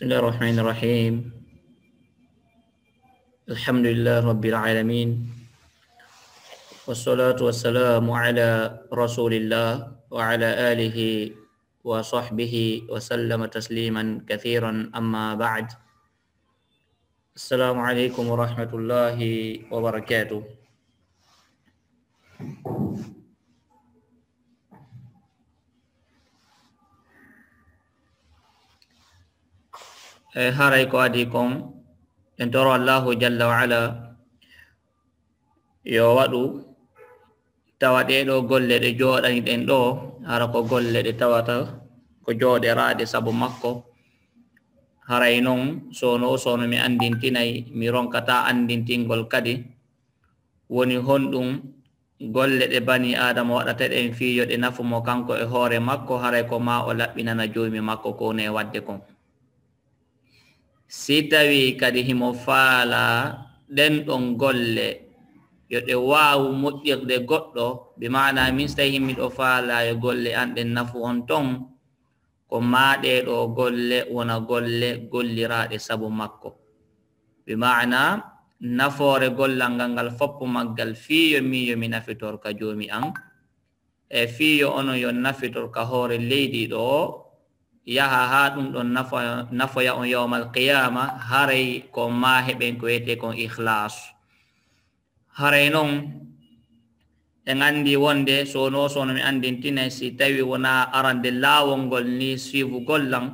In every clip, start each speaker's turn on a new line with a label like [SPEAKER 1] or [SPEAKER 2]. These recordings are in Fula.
[SPEAKER 1] بسم الله الرحمن الرحيم الحمد لله رب العالمين والصلاة والسلام على رسول الله وعلى آله وصحبه وسلم تسليما كثيرا أما بعد السلام عليكم ورحمة الله وبركاته e haray ko adi kon en toro allahu jalla waala yo waɗu tawa ɗeɗo golle ɗe joɗani ɗen ɗo hara ko golle ɗe tawata ko joɗeraɗe saabu makko haray noon sono o sono mi andintinay mi ronkata andintingol kadi woni honɗum golle ɗe bani adama waɗata ɗen fiyo ɗe nafumo kanko e hoore makko haray ko ma o laɓɓinana jomi makko ko ne wadde kon si tawi kadi himo faala ɗenɗon golle yo ɗe waawu moƴƴirde goɗɗo bi maana min so tawi himmiɗo faala yo golle an ɗen nafu on ton ko maaɗe ɗo golle wona golle golliraaɗe sabu makko bi maana nafoore gollal ngal ngal foppo maggal fiiyo min yo mi nafitorka joomi an e fiiyo ono yo nafitorka hoore leydi ɗo yaha ha ɗum ɗon nafoya on yawma alqiyama haray ko ma heɓen ko wiyete kon ihlas haray noon en anndi wonde sono sono mi anndintine si tawi wona arande laawol ngol ni suivugollan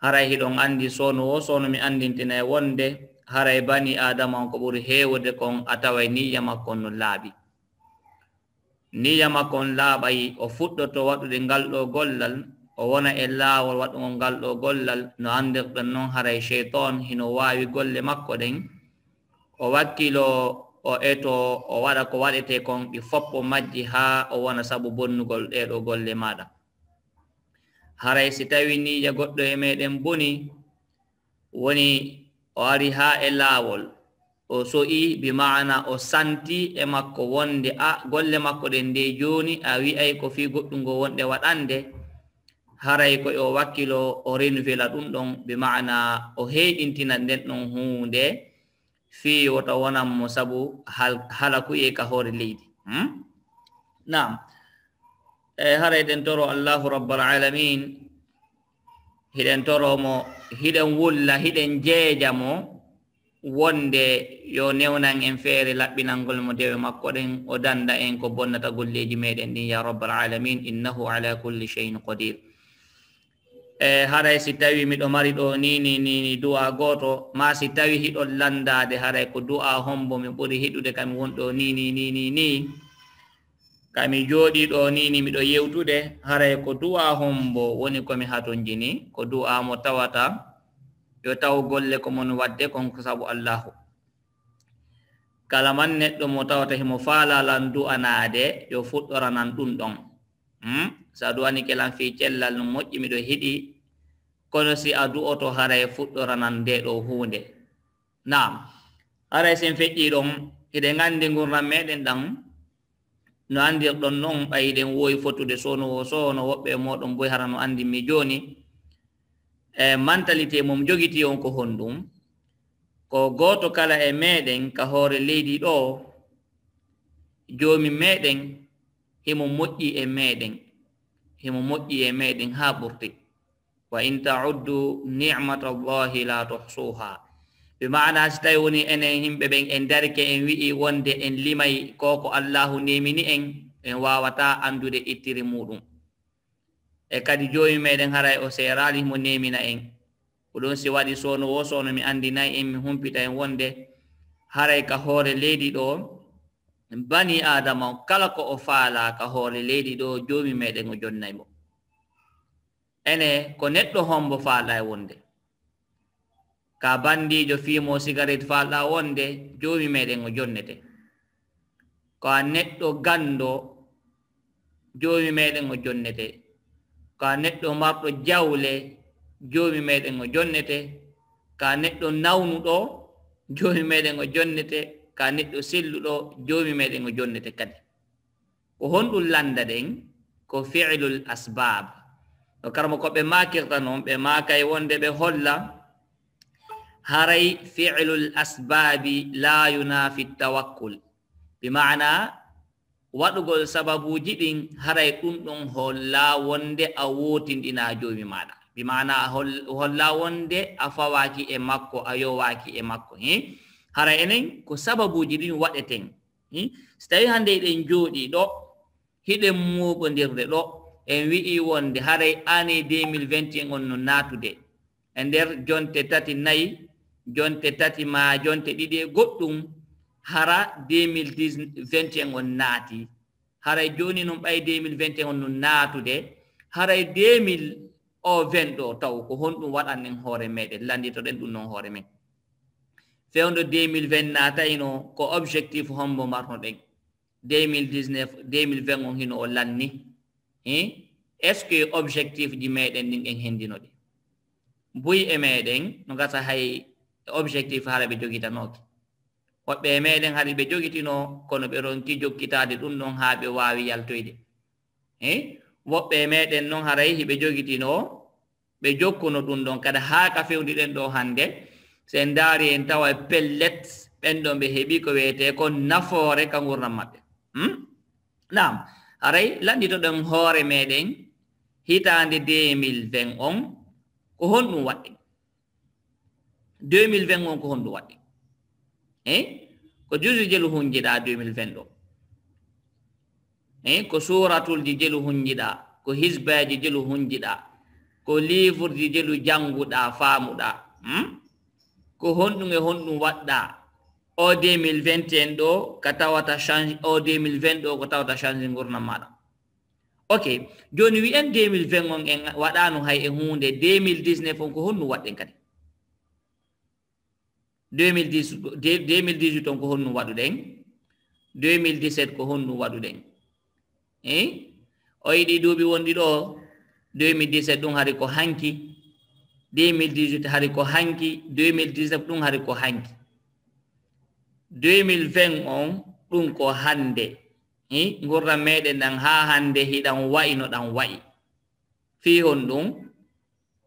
[SPEAKER 1] haray hiɗon anndi sono o sono mi anndintine wonde haray bani adama on ko ɓuri heewude kon a taway niyya makkon no laaɓi niyya makkon laaɓay o fuɗɗo to waɗude ngal ɗo gollal o wona e laawol waɗugo ngal ɗo gollal no anndirɗen noon haray cheyton hino waawi golle makko ɗen o wakkilo o eto o waɗa ko waɗete kon ɓi foppo majji haa o wona sabu bonnugol ɗeɗo golle maɗa haray si tawi niija goɗɗo e meɗen boni woni o ari haa e laawol o so'i bi maana o santi e makko wonde a golle makko ɗen nde jooni a wi'ay ko fii goɗɗungo wonɗe waɗande haray ko o wakkilo o renvela ɗum ɗon be ma'ana o heɗintina nden ɗon hunde fi woto wonan mo sabu halakuye ka hoore leydi hmm? nam e haray ɗen toro allahu rabbal alamin hiɗen toromo hiɗen wulla hiɗen jeeja mo wonde yo newnan en feere laɓɓinalngol mo dewe makko ɗen o danda en ko bonnata golleji meɗen ɗin ya rabbal alamin innahu ala kulli cheyin qadir e haray si tawi miɗo mari ɗo nini nini du'a goto ma si tawi hiɗon landade haray ko du'a hombo mi ɓuri hiɗude kami wonɗo nini nini ni kami jooɗi ɗo nini miɗo yewtude haray ko du'a hombo woni komi haton jini ko du'a mo tawata yo taw golle ko mon wadde konko sabu allahu kala man neɗɗo mo tawata himo faalalan du'anade yo fuɗɗoranan ɗum ɗon hmm? sa duwani kelan fi cellal no moƴƴi miɗo hiɗi kono si a du'oto haray fuɗɗoranan nde ɗo huunde naam haray sin feƴƴi ɗon eɗe nganndi ngurnan meɗen ɗan no anndirɗon noon ɓayiɗen woowi fottude sownowo sowono woɓɓe moɗon boy hara no anndi mi jooni e mentalité mum jogiti on ko hon ɗum ko gooto kala e meɗen ka hoore leydi ɗo joomi meɗen himo moƴƴi e meɗen himo moƴƴi e meɗen haa ɓurti wa in taudu nicmat allahi la tuhsuha ɓe mana si tawi woni enen himɓe ɓen en darke en wi'i wonde en limay ko ko allahu nemini en en wawata andude ittiri muɗum e kadi joomi meɗen haray o serali mo nemina en oɗon si waɗi sono wo sono mi andinayi en mi humpita en wonde haray ka hoore leydi ɗo bani adama kala ko o faala ka hoore leydi ɗo joomi meɗen o jonnaymo ene ko neɗɗo hombo falɗa e wonde ka bandijo fimo cigarette falɗa wonde joomi meɗen o jonnete ko a neɗɗo gando joomi meɗen o jonnete ko a neɗɗo marɗo jawle joomi meɗen o jonnete ka neɗɗo nawnuɗo joomi meɗen o jonnete ka neɗɗo selluɗo joomi meɗen o jonnete kadi ko honɗum landa ɗen ko filul asbab no karma ko ɓe makirta noon ɓe makay wonde ɓe holla haray filu l asbabi la yunafi tawakkul bimana waɗugol sababuji ɗin haray ɗum ɗon holla wonde a wotinɗina jomi maɗa bimana holla wonde a fawaki e makko a yowaki e makko hi haray enen ko sababuji ɗin waɗeten hi so tawi hande eɗen jooɗi ɗo hiɗen muɓodirde ɗo en wi'i wonde haray année 2021 on no naatude e nder jonte tati nayi jonte tati ma jonte ɗiɗi e goɗɗum hara 2021 on naati haray joni non ɓay 2021 on no naatude haray 2000 o vin ɗo taw ko honɗum waɗan nen hoore meɗen landitoɗen ɗum noon hoore men fewndo 2020 naatayno ko objectif hombo marnoɗen 2019 2020 on hino o lanni est ce que objectif ji meɗen ɗin en hendino ɗi buyi e meɗen no gasa hay objectif haɗa ɓe jogitanoke woɓɓe e meɗen haɗa ɓe jogitino kono ɓe ronki jokkitade ɗum ɗon ha ɓe wawi yaltoyde e woɓɓe e meɗen noon harayhi ɓe jogitino ɓe jokkuno ɗum ɗon kadi ha ka fewdiɗen ɗo hande sen daari en tawa e pellet ɓenɗon ɓe heeɓi ko wiyete kon nafoore ka gurnan maɓɓe nam hmm? aray lanɗitoɗon hoore meɗen hitande 2020 on ko honɗum waɗɗe 2020 on ko honɗum waɗɗe e ko jusi jelu hunjiɗa 2020 ɗo e ko suratulji jelu hunjiɗa ko hisbaji jelu hunjiɗa ko livre ji jelu janguɗa faamuɗa hmm? ko honɗum e honɗum waɗɗa o 2020 en ɗo ka tawata change o 2020 ɗo ko tawata change gurna maɗa ok joni wi en 2020 on en waɗano hay e hunde 2019 on ko honnu waɗɗen kadi 2018 on ko honnu waɗuɗen 2017 ko honnu waɗuɗen e o yiɗi duuɓi wonɗi ɗo 2017 ɗum hari ko hanki 2018 hari ko hanki 2019 ɗum hari ko hanki 2020 on ɗum ko hande i gurdam meɗen ɗan ha hande hiɗan wa'i no ɗan wa'i fi hon ɗum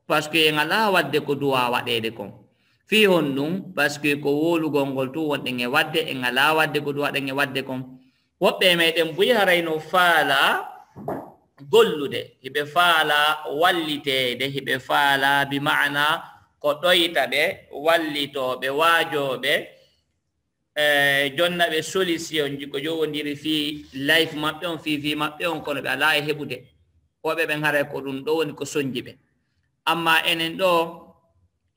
[SPEAKER 1] par ce que en ala wadde ko duwa waɗede kon fi hon ɗum par ce que ko wolugol ngol tu wonɗen e wadde en ala wadde ko duwa ɗen e wadde kon woɓɓe meɗen buyi harayno faala gollude hiɓe faala wallitede hiɓe faala bi maana ko ɗoyta ɓe wallitoɓe waajoɓe Eh, jonna ɓe solution ji ko jowodiri fi life maɓɓe on fi fi maɓɓe on kono ɓe ala e heɓude oɓe ɓen haray ko ɗum ɗo woni ko soñji ɓe amma enen ɗo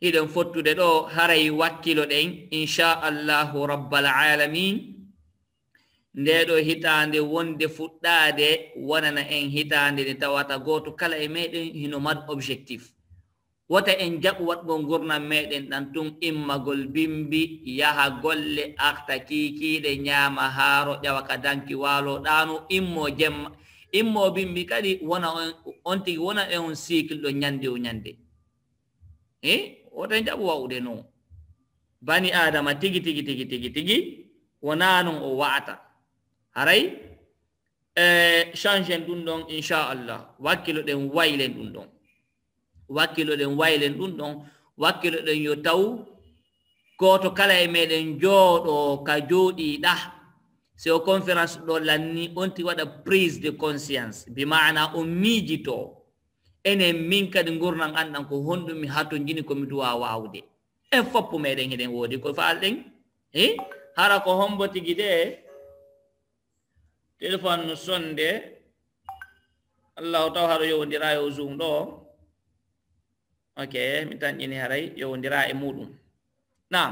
[SPEAKER 1] hiɗen fottude ɗo haray wakkilo ɗen inchallahu rabbalalamin nde ɗo hitande wonde fuɗɗade wonana en hitande nde tawata goto kala e meɗen hino mat objectif wota en jaɓu waɗgo gurna meɗen ɗan tun immagol bimbi yaha golle arta kikiɗe ñama haaro ƴawa ka danki waalo ɗano immo jemma immo bimbi kadi wona on tigi wona e on cycle ɗo ñande o ñande e wota en jaɓu wawɗe non bani adama tigi tigi tigi tigi tigi wona non o wa'ata haray e eh, changen ɗum ɗon inchallah wakkilo ɗen waylen ɗum ɗon wakkiloɗen waylen ɗum ɗon wakkiloɗen yo taw goto kala e meɗen jooɗo ka jooɗiɗa se o conférence ɗo lanni onti waɗa prise de conscience bi mana on miijito enen min kadi gurnan anɗan ko honɗum mi hato jini komi duwa wawde en foppo meɗen heɗen woodi ko falɗen i hara ko hombo tigi de téléphone no sonde allahu taw haɗa yowdira e o zoum ɗo ok mi tañƴini haray yowdira e muɗum nam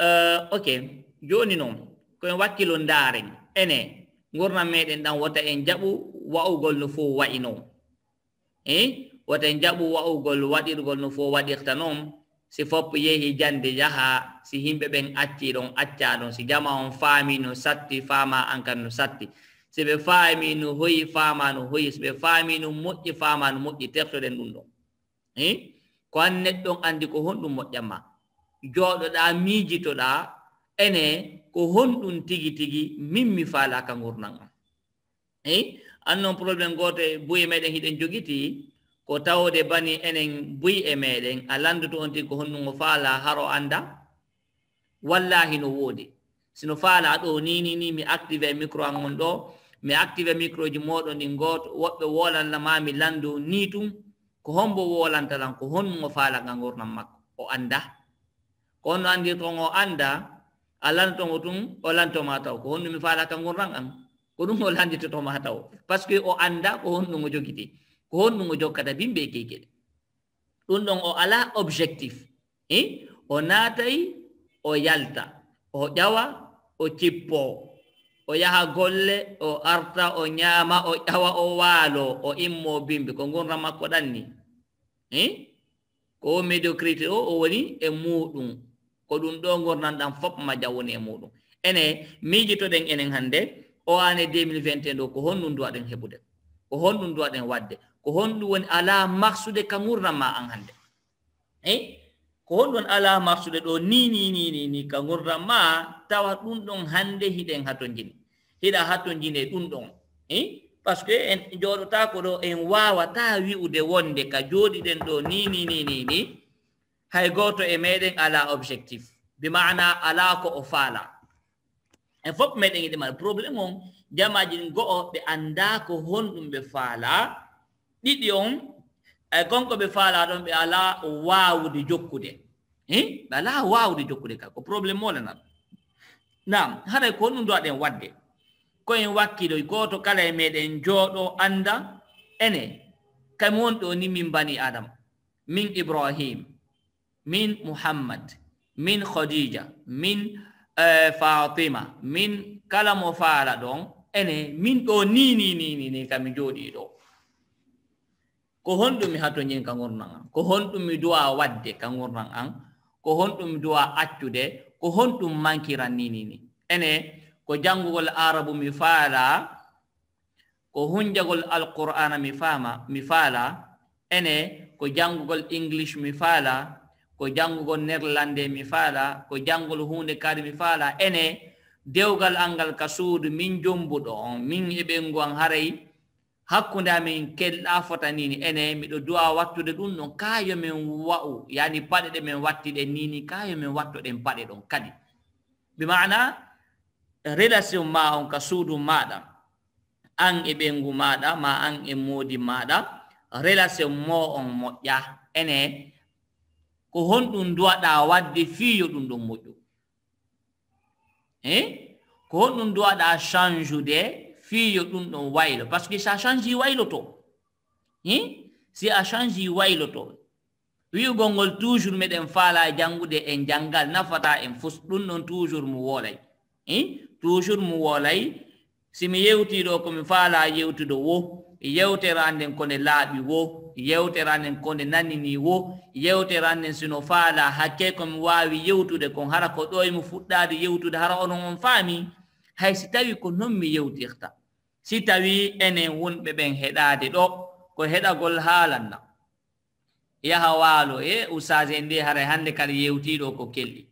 [SPEAKER 1] uh, eh, ok joni noon koye wakkilo ndaare ene gurna meɗen ɗan wota en jaɓu wawgol no fof wayi noon e eh? wota en jaɓu wawgol waɗirgol no fof waɗirta noon si fopp yehi jande yaha si himɓe ɓen acci ɗon acca ɗon si jama on faami no satti faama an kam no satti so ɓe faami no hoyi faama no hoyi so ɓe faami no moƴƴi faama no moƴƴi tertoɗen ɗum ɗon i ko an neɗɗon anndi ko honɗum moƴƴatma jooɗoɗaa miijitoɗaa ene ko honɗum tigi tigi min mi faalaaka ngurnan an i an noon probléme gooto e buye meɗen hiɗen jogiti ko tawde bani enen buyi e meɗen a landuto on tigi ko honɗum o faala haro annda wallahi no woodi sino faala ɗo nini ni mi activé e micro an on ɗo mi active micro ji moɗon ɗi goto woɓɓe wolannamami landu ni tum ko hombo wolantalan ko honmo falaga gurnam makko o anda ko honno andirton o anda a lantomo tum o lantoma taw ko honnumi falaka gurnan an ko ɗum o landitotoma taw par ce que o anda ko honɗumo joguiti ko honɗumo jokkata bimɓe keykeɗe ɗum ɗon o ala objectif i eh? o natayi o yalta o ƴawa o cippowo o yaha golle o arta o ñaama o ƴawa o waalo o immo bimbi ko ngunra makko ɗanni e ko médiocrité o o woni e muɗum ko ɗum ɗo gurnan ɗan fop maja woni e muɗum ene miijitoɗen enen hannde o ane 2021 ɗo ko honɗum duwaɗen heɓude ko honɗum duwaɗen waɗde ko honɗum woni ala maksude ka gurnan ma an hannde ey ko honɗon ala marsuɗe ɗo ni ni ni ni ni ka gurdam ma tawa ɗum ɗon hannde hiɗen hato jini hiɗa hato jine ɗum ɗon i par ce que en jooɗotako ɗo en wawata wi'ude wonde ka jooɗiɗen ɗo ni ni ni ni ni hay goto e meɗen ala objectif bi mana ala ko o faala e fof meɗen iɗe mana probléme on jamaji ɗin go'o ɓe anda ko honɗum ɓe faala ɗiɗi on ey gonko ɓe faala ɗon ɓe ala wawde jokkude ɓe ala wawde jokkude ka ko probléme molenan nam haɗa ko ɗum doaɗen wadde koyen wakkiɗo goto kala e meɗen jooɗo anda ene kamu wonɗo ni min bani adam min ibrahim min mouhammad min khadija min uh, fatima min kala mo faala ɗon ene min ɗo ni ni ni ni kami jooɗiɗoo ko honɗumi hatoñin ka gurnan an ko honɗumi duwa wadde ka gurnan an ko honɗumi duwa accude ko honɗum mankiran ni ni ni ene ko janngugol arabu mi faala ko hunjagol alqur'ana mi faama mi faala ene ko janngugol english mi faala ko janngugol nerlande mi faala ko janngol huunde kaadi mi faala ene dewgal angal ka suudu min jombuɗo on min eɓengu an harayi hakkunde amin kellafota nini ene miɗo duwa wattude ɗum ɗon kayo min wa'u yani paɗe ɗe min wattiɗe nini kayo min wattoɗen paɗe ɗon kadi ɓe mana relation ma on ka suudu maɗa an e ɓengu maɗa ma an e moodi maɗa relation mo on moƴƴa ene ko honɗum duwaɗa wadde fiyo ɗum ɗon moƴƴu e ko honɗum duwaɗa changeude fiyo ɗum ɗon waylo par ce que so a changi wayloto hi si a changi wayloto wiyugol ngol toujours meɗen faala janngude en janngal nafata en fus ɗum ɗon toujours mo woolay i toujours mo woolay si mi yewtiiɗo ko mi faala yewtuɗo wo yewteranden konde laaɓi wo yewteranden konde nannini wo yewteranden sino faala hakke komi waawi yewtude kon hara ko ɗo e mo fuɗɗaade yewtude hara onon on faami hay si tawi ko noon mi yewtirta si tawi enen wonɓe ɓen heɗade ɗo ko heɗagol haalanna yaha waalo e usage nde haray hannde kadi yewtiɗo ko kelɗi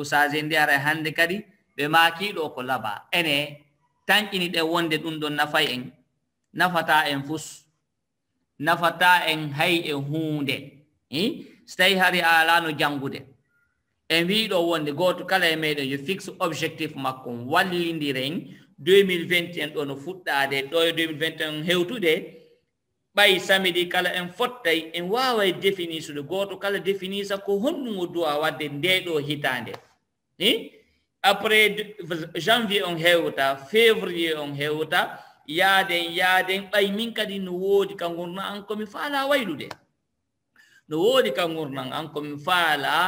[SPEAKER 1] usage nde haray hannde kadi ɓe makiɗo ko laba ene tanƴini ɗe wonde ɗum ɗon nafay en nafata en fus nafata en hay e hunde so tawi hari alano jangude e mbiɗo wonde goto kala e meɗen yo fixe objectif makko wallidiren 2021 ɗo no fuɗɗade ɗo e 2021 hewtude ɓay samedi kala en fottay en wawa définisude goto kala définisa ko honnugo duwa wadde ndeɗo hitande i après janvier on hewta février on hewta yaaden yaaden ɓay min kadi no woodi ka gurna an komi faala waylude no woodi ka gurnan an komi faala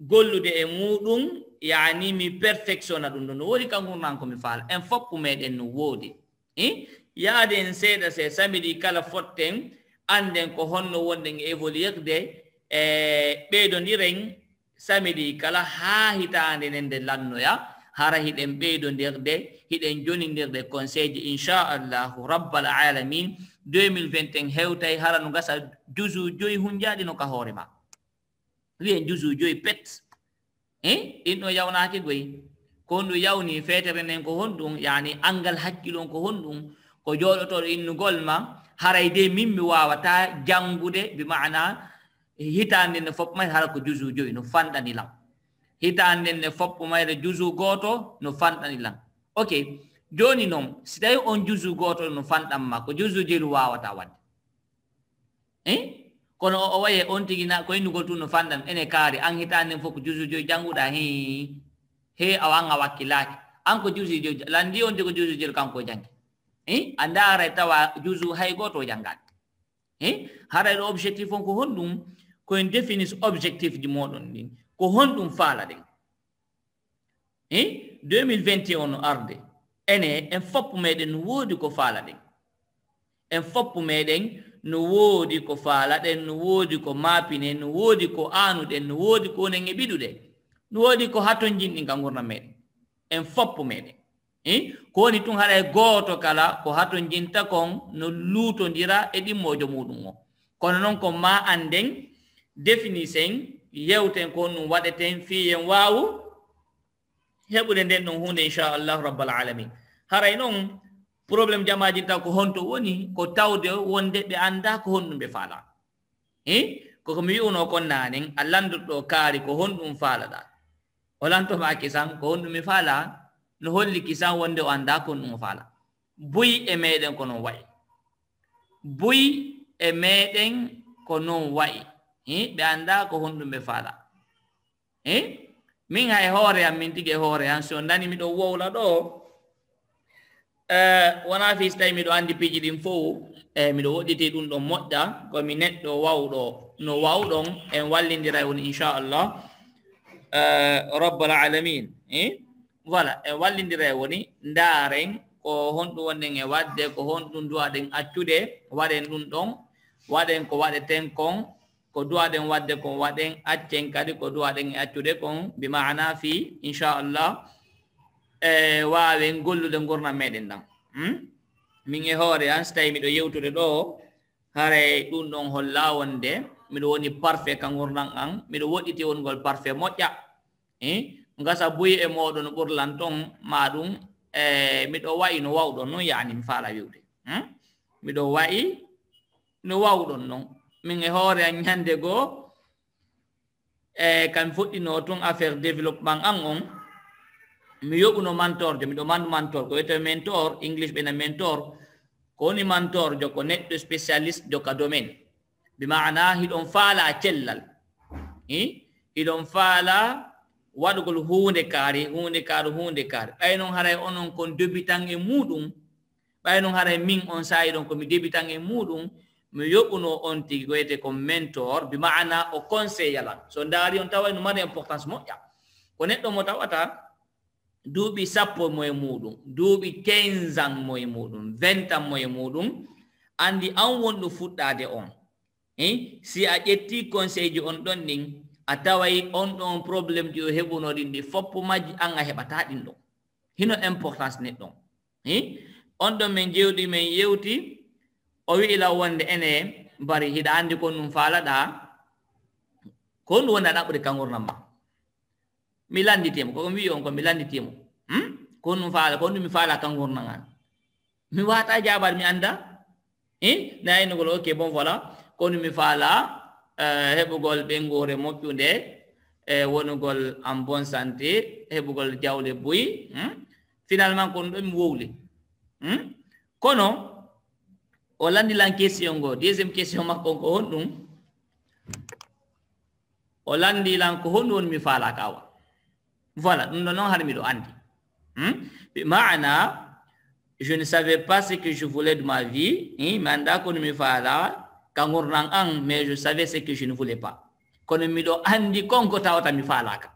[SPEAKER 1] gollude e muɗum yani mi perfectionna ɗum ɗo no woodi kangurnanko mi faala en foppu meɗen no woodi i yaade en seeɗa se samiɗi kala fotten anden ko honno wonɗen e évoluirde e ɓeydondiren samiɗi kala haa hitaande nden nde lannoya hara hiɗen ɓeydondirde hiɗen jonindirde conseil ji inchallahu rabbal alamin 2021 hewtay hara no gasa jusu joyi hunjaaɗino ka hoore ma wi'en jusu joyi pet e ɗin ɗo yawnaki goyi ko ndu yawni fetere nden ko honɗum yani angal hakkilon ko honɗum ko joɗotoɗo innugol ma haray de min mi wawata jangude bi mana hitande nde fop may hara ko jusu joyi no fanɗani lan hitande nde foppo mayre jusu goto no fanɗani lan ok joni noon si tawi on jusu goto no fanɗanma ko jusu jeynu wawata wadde e eh? kono o waye on tigina ko innugol tun no fandam ene kaari an hitande fof ko jusi joyi janguɗa he he awa an a wakkilaake an ko jusi joyi landi on ti ko jusi joyi kanko jange e a ndaara e tawa jusu hay goto janngal e haraɗo objectif on ko honɗum koyen définis objectif ji moɗon ɗin ko honɗum faala ɗen e 2021 o no arde ene en foppo meɗen woodi ko faala ɗen en foppo meɗen no woodi ko faalaɗen no woodi ko maapinen no woodi ko aanuɗen no woodi ko wonen e ɓiɗuɗe no woodi ko haton jinɗi ga gurna meɗen en foppo meɗen i ko woni tun haɗa e gooto kala ko haton jinta kon no luutondira e ɗimmoojo muɗum o kono noon ko ma annden définisen yewten ko ɗum waɗeten fiiyen waawu heɓude nden ɗum hunde inchallahu rabbal alamin haray noon probléme jamaji taw ko honto woni ko tawde wonde ɓe annda ko honɗum ɓe faala i koko mi wi'uno kon naanen a landuɗo kaari ko honɗum faalaɗa o lantoma kisan ko honɗum mi e faala no holli kisan wonde o annda ko honɗum o faala buyi e meɗen ko non wayi buyi e meɗen ko non wayi i ɓe annda ko honɗum ɓe faala i min hay hoore am min tigi e hoore am so nani miɗon wowla ɗo Eh, wona fis tawi miɗo anndi piji ɗin fof eyi eh, miɗo woɗɗiti ɗum ɗo moƴƴa komi neɗɗo wawɗo no wawɗon en wallindiray on inchallah eh, rabbal alamin voilà en wallindiray e woni ndaaren ko honɗum wonɗen e waɗde ko honɗum duwaɗen accude waɗen ɗum ɗon waɗen ko waɗeten kon ko duwaɗen waɗde kon waɗen accen kadi ko duwaɗen e accude kon bimana fi inchallah E waawe gollude ngurna meɗen ɗan hmm? min e hoore an so tawi miɗo yewtude ɗo haray ɗum ɗon hol laawonde miɗo woni parfait ka ngurnan an miɗo woɗɗiti wongol parfait moƴƴa ngasa boyi e moɗo no ɓurlan ton ma ɗum e miɗo wayi no wawɗon non yani mi faala wiwde hmm? miɗo wayi no wawɗon non min e hoore an ñande goo e kami fuɗɗino toon affaire développement an on mi yoɓuno mantorjo miɗo mandu mantor ko wiyete mentor english ɓena mentor ko woni mantorjo ko neɗɗo spécialiste joka domaine bi mana hiɗon faala cellal hiɗon faala waɗugol hunde kaari hunde kaari hunde kaari ɓay non haray onon kon debitan e muɗum ɓay non haray min on sayi ɗon komi debitan e muɗum mi yoɓuno on tigi ko wiyete ko mentor bi mana o conseil alan so daari on tawa no mari importance moƴƴa ko neɗɗo mo tawata duuɓi sappo e moye muɗum duuɓi quinzan moye muɗum vingtan moye muɗum andi an wonɗo fuɗɗade on e si a ƴetti conseil ji on ɗon ɗin a taway on ɗon probléme ji o heɓuno ɗin ɗi foppo majji an a heɓata ɗin ɗon hino importance neɗɗon i eh? on ɗon min jewɗi min yewti o wi'ila wonde ene bari hiɗa andi ko ɗum faalaɗa ko ɗum wonde aɗa ɓuri kangurnan ma mi landitimo koko wi on ko mi landitimo hmm? ko ɗum faala ko ɗum mi faala kan gurnagan mi wata jabar mi anda nayinugol ok bon voilà ko ɗum mi faala eh, heɓugol ɓengure moƴƴude e eh, wonugol en bon santé heɓugol jawle boyi hmm? finalement ko ɗum ɗo mi wowli hmm? kono o landilan question ngo deuxiéme question makko on ko honɗum o landilan ko honɗum woni mi faala kawa Voilà, non, non, Harmilo, Andy. Hmm? Maana, je ne savais pas ce que je voulais de ma vie. Hmm? Manda konumi fala, kangurang ang, mais je savais ce que je ne voulais pas. Konumi do andi kongo taota mi fala ka.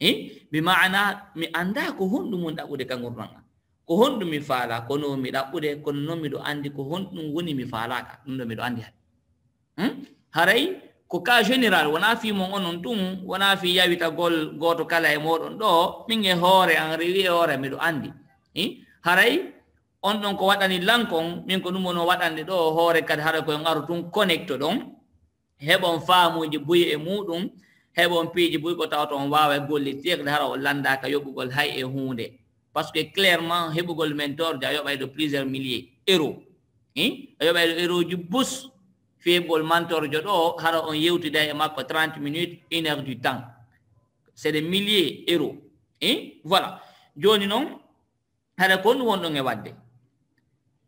[SPEAKER 1] Hmm? Maana, mi anda ko hundu munda ude kangurang ang. Ko hundu mi fala, kono mi da ude, kono mi do andi ko hundu nguni mi fala ka. Nundo mi do andi hadi. Harai, ko cas général wona fimon onon tum wona fi yawitagol goto kala e moɗon ɗo min e hoore an rewi e hoore miɗo andi i haray on ɗon ko waɗani lankon min ko ɗum wono waɗande ɗo hoore kadi haɗa koyen aru tun connecte ɗon heɓon faamuji buyi e muɗum heɓon piiji buyi ko tawa to on wawa e gollitirde hara o landaka yoɓugol hay e hunde par ce que clairement heɓugol mentorde a yoɓayɗo plusieurs millier euro i a yoɓayɗo euro ji bus feebol mantorjo ɗo hara on yewtida e makko 30 minutes une heure du temps c'est des milliers euros hein? voilà joni noon hara ko honɗum wonɗon e wadde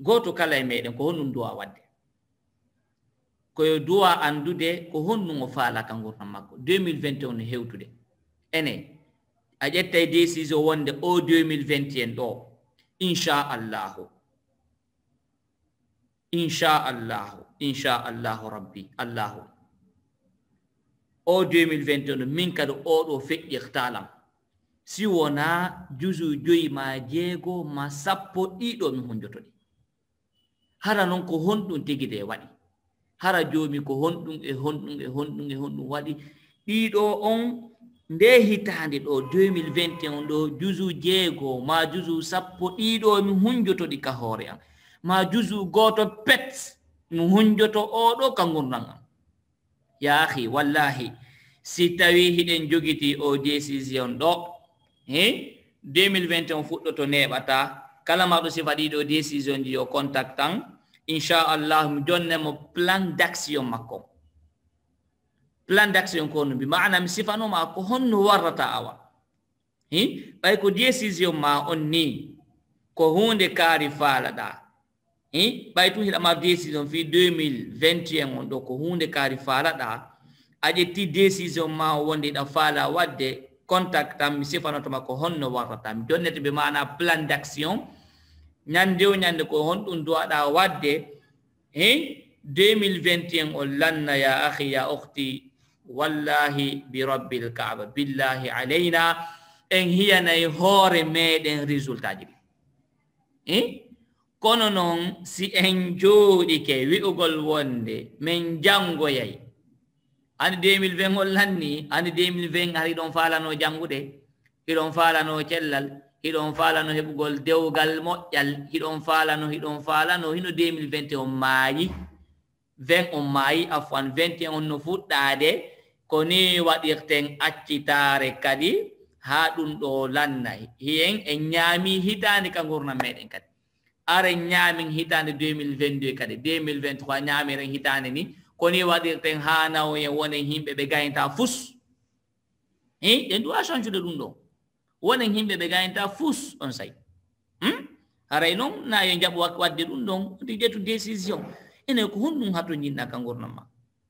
[SPEAKER 1] goto kala e meɗen ko honɗum duwa wadde koyo duwa andude ko honɗum o faala ka gurdam makko 2021 hewtude ene a ƴettay décision wonde o 2021 ɗo inchallahu inchallahu inchallahu rabbi allahu o 2021 min kadi oɗo feƴƴirtalam si wona jusu joyi ma jeego ma sappo ɗiɗo mi hunjoto ɗi hara noon ko honɗum tigi de waɗi hara joomi ko honɗum e honɗum e honɗum e honɗum waɗi ɗiɗo on nde hitande ɗo 2021 ɗo jusu jeego ma jusu sappo ɗiɗo mi hunjoto ɗi ka hoore am ma jusu gooto pet mi hunjoto oɗo oh, ka gurdam am ya ahi wallahi si tawi hiɗen jogiti o décision ɗo e eh? 2021 fuɗɗo to neɓata kala maɗo sifa ɗiɗo décision ji o contact allah inchallah mi jonnemo plan d' makko plan d' action ko no mbi mana mi sifanoma ko honno warrata awa eh? i ɓay ko décision ma on ni ko hunde kaari da i ɓaytu hiɗamar décision fi 2021 on ɗo ko hunde fala da a ƴetti décision ma wonde da fala wadde contact am mi to mako honno wartata mi donnete be mana plan d'action action ñande o ñande ko honɗum da wadde eh 2021 o lanna ya akhi ya ukhti wallahi bi rabbil ka'ba billahi alayna en nay hore meden résultat ji ɗi kono noon si en jooɗike wi'ugol wonde min janngoyay ani 2020 hollanni ani 2020 ar iɗon faalano janngude iɗon faalano cellal hiɗon faalano heɓugol dewgal moƴƴal hiɗon faalano hiɗon faalano hino 2020 e on maayi 20 on maayi afwan 21 e on no fuɗɗaade ko ni waɗirten accitaare kadi haa ɗum ɗo lannay hiyen en ñaami hitaande ka ngurna meɗen kadi aren ñaamin hitaande 2022 kadi 2023 ñaamiren hitaande ni koni waɗirten haa nawyen wonen himɓe ɓe gayinta fus i ɗen duwa changede ɗum ɗo wonen himɓe ɓe gayinta fus on say hmm? haray noon na yo jaɓu wadde ɗum ɗon di ƴetu décision ene ko honɗum hato jinɗa ka gurna ma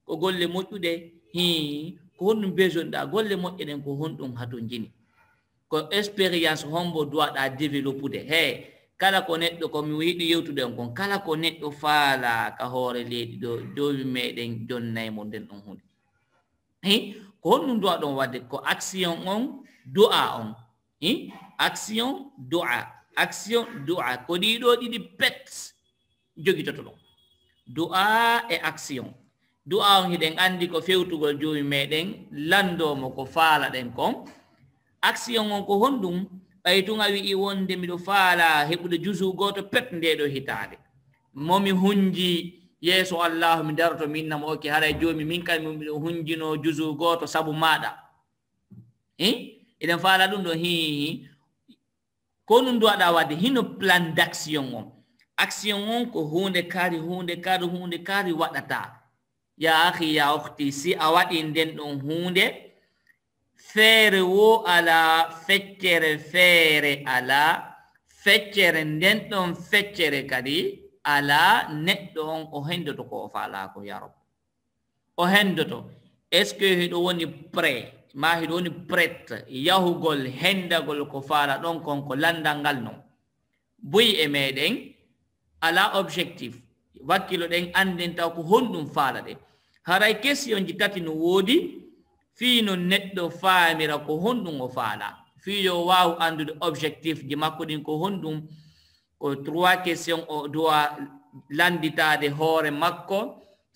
[SPEAKER 1] ko golle moƴƴuɗe hi ko honɗum besoniɗa golle moƴƴe ɗen ko honɗum hato jini ko expérience hombo duwaɗa développude hey kala ko neɗɗo komi yiɗi yewtude on kon kala ko neɗɗo faala ka hoore leydi ɗo jowi meɗen jonnaymo nden ɗon hunde i ko honɗum duwa ɗon wadde ko action on du'a on i action du'a action du'a ko ɗiɗo ɗiɗi pet jogitoto ɗon du'a e action du'a on hiɗen andi ko fewtugol jowi meɗen landomo ko faala ɗen kon action on ko honɗum ɓaytuga wi'i wonde miɗo faala heɓude jusu goto pet ndeɗo hitade momi hunji yeeso allahu mi daroto minnamo oke haɗa joomi min kam miɗo hunjino jusu goto sabu maɗa i eɗen faala ɗum ɗo hihi ko ɗum du aɗa wadde hino plan d' action on action on ko hunde kari hunde kari hunde kari waɗata ya ahi ya ohti si a waɗi nden ɗon hunde feere wo alaa feccere feere alaa feccere nden ɗon feccere kadi alaa neɗɗo on o henndoto ko o faalaako yaro o henndoto est ce que heɗo woni pré ma heɗo woni prét yahugol henndagol ko faala ɗon konko lanndal ngal non boyi e meɗen alaa objectif wakkilo ɗen annden taw ko honɗum faala ɗen haray question ji tati no woodi fii no neɗɗo faamira ko honɗum o faala fii yo waawu anndude objectif ji makko ɗin ko honɗum ko trois question o dowa lannditaade hoore makko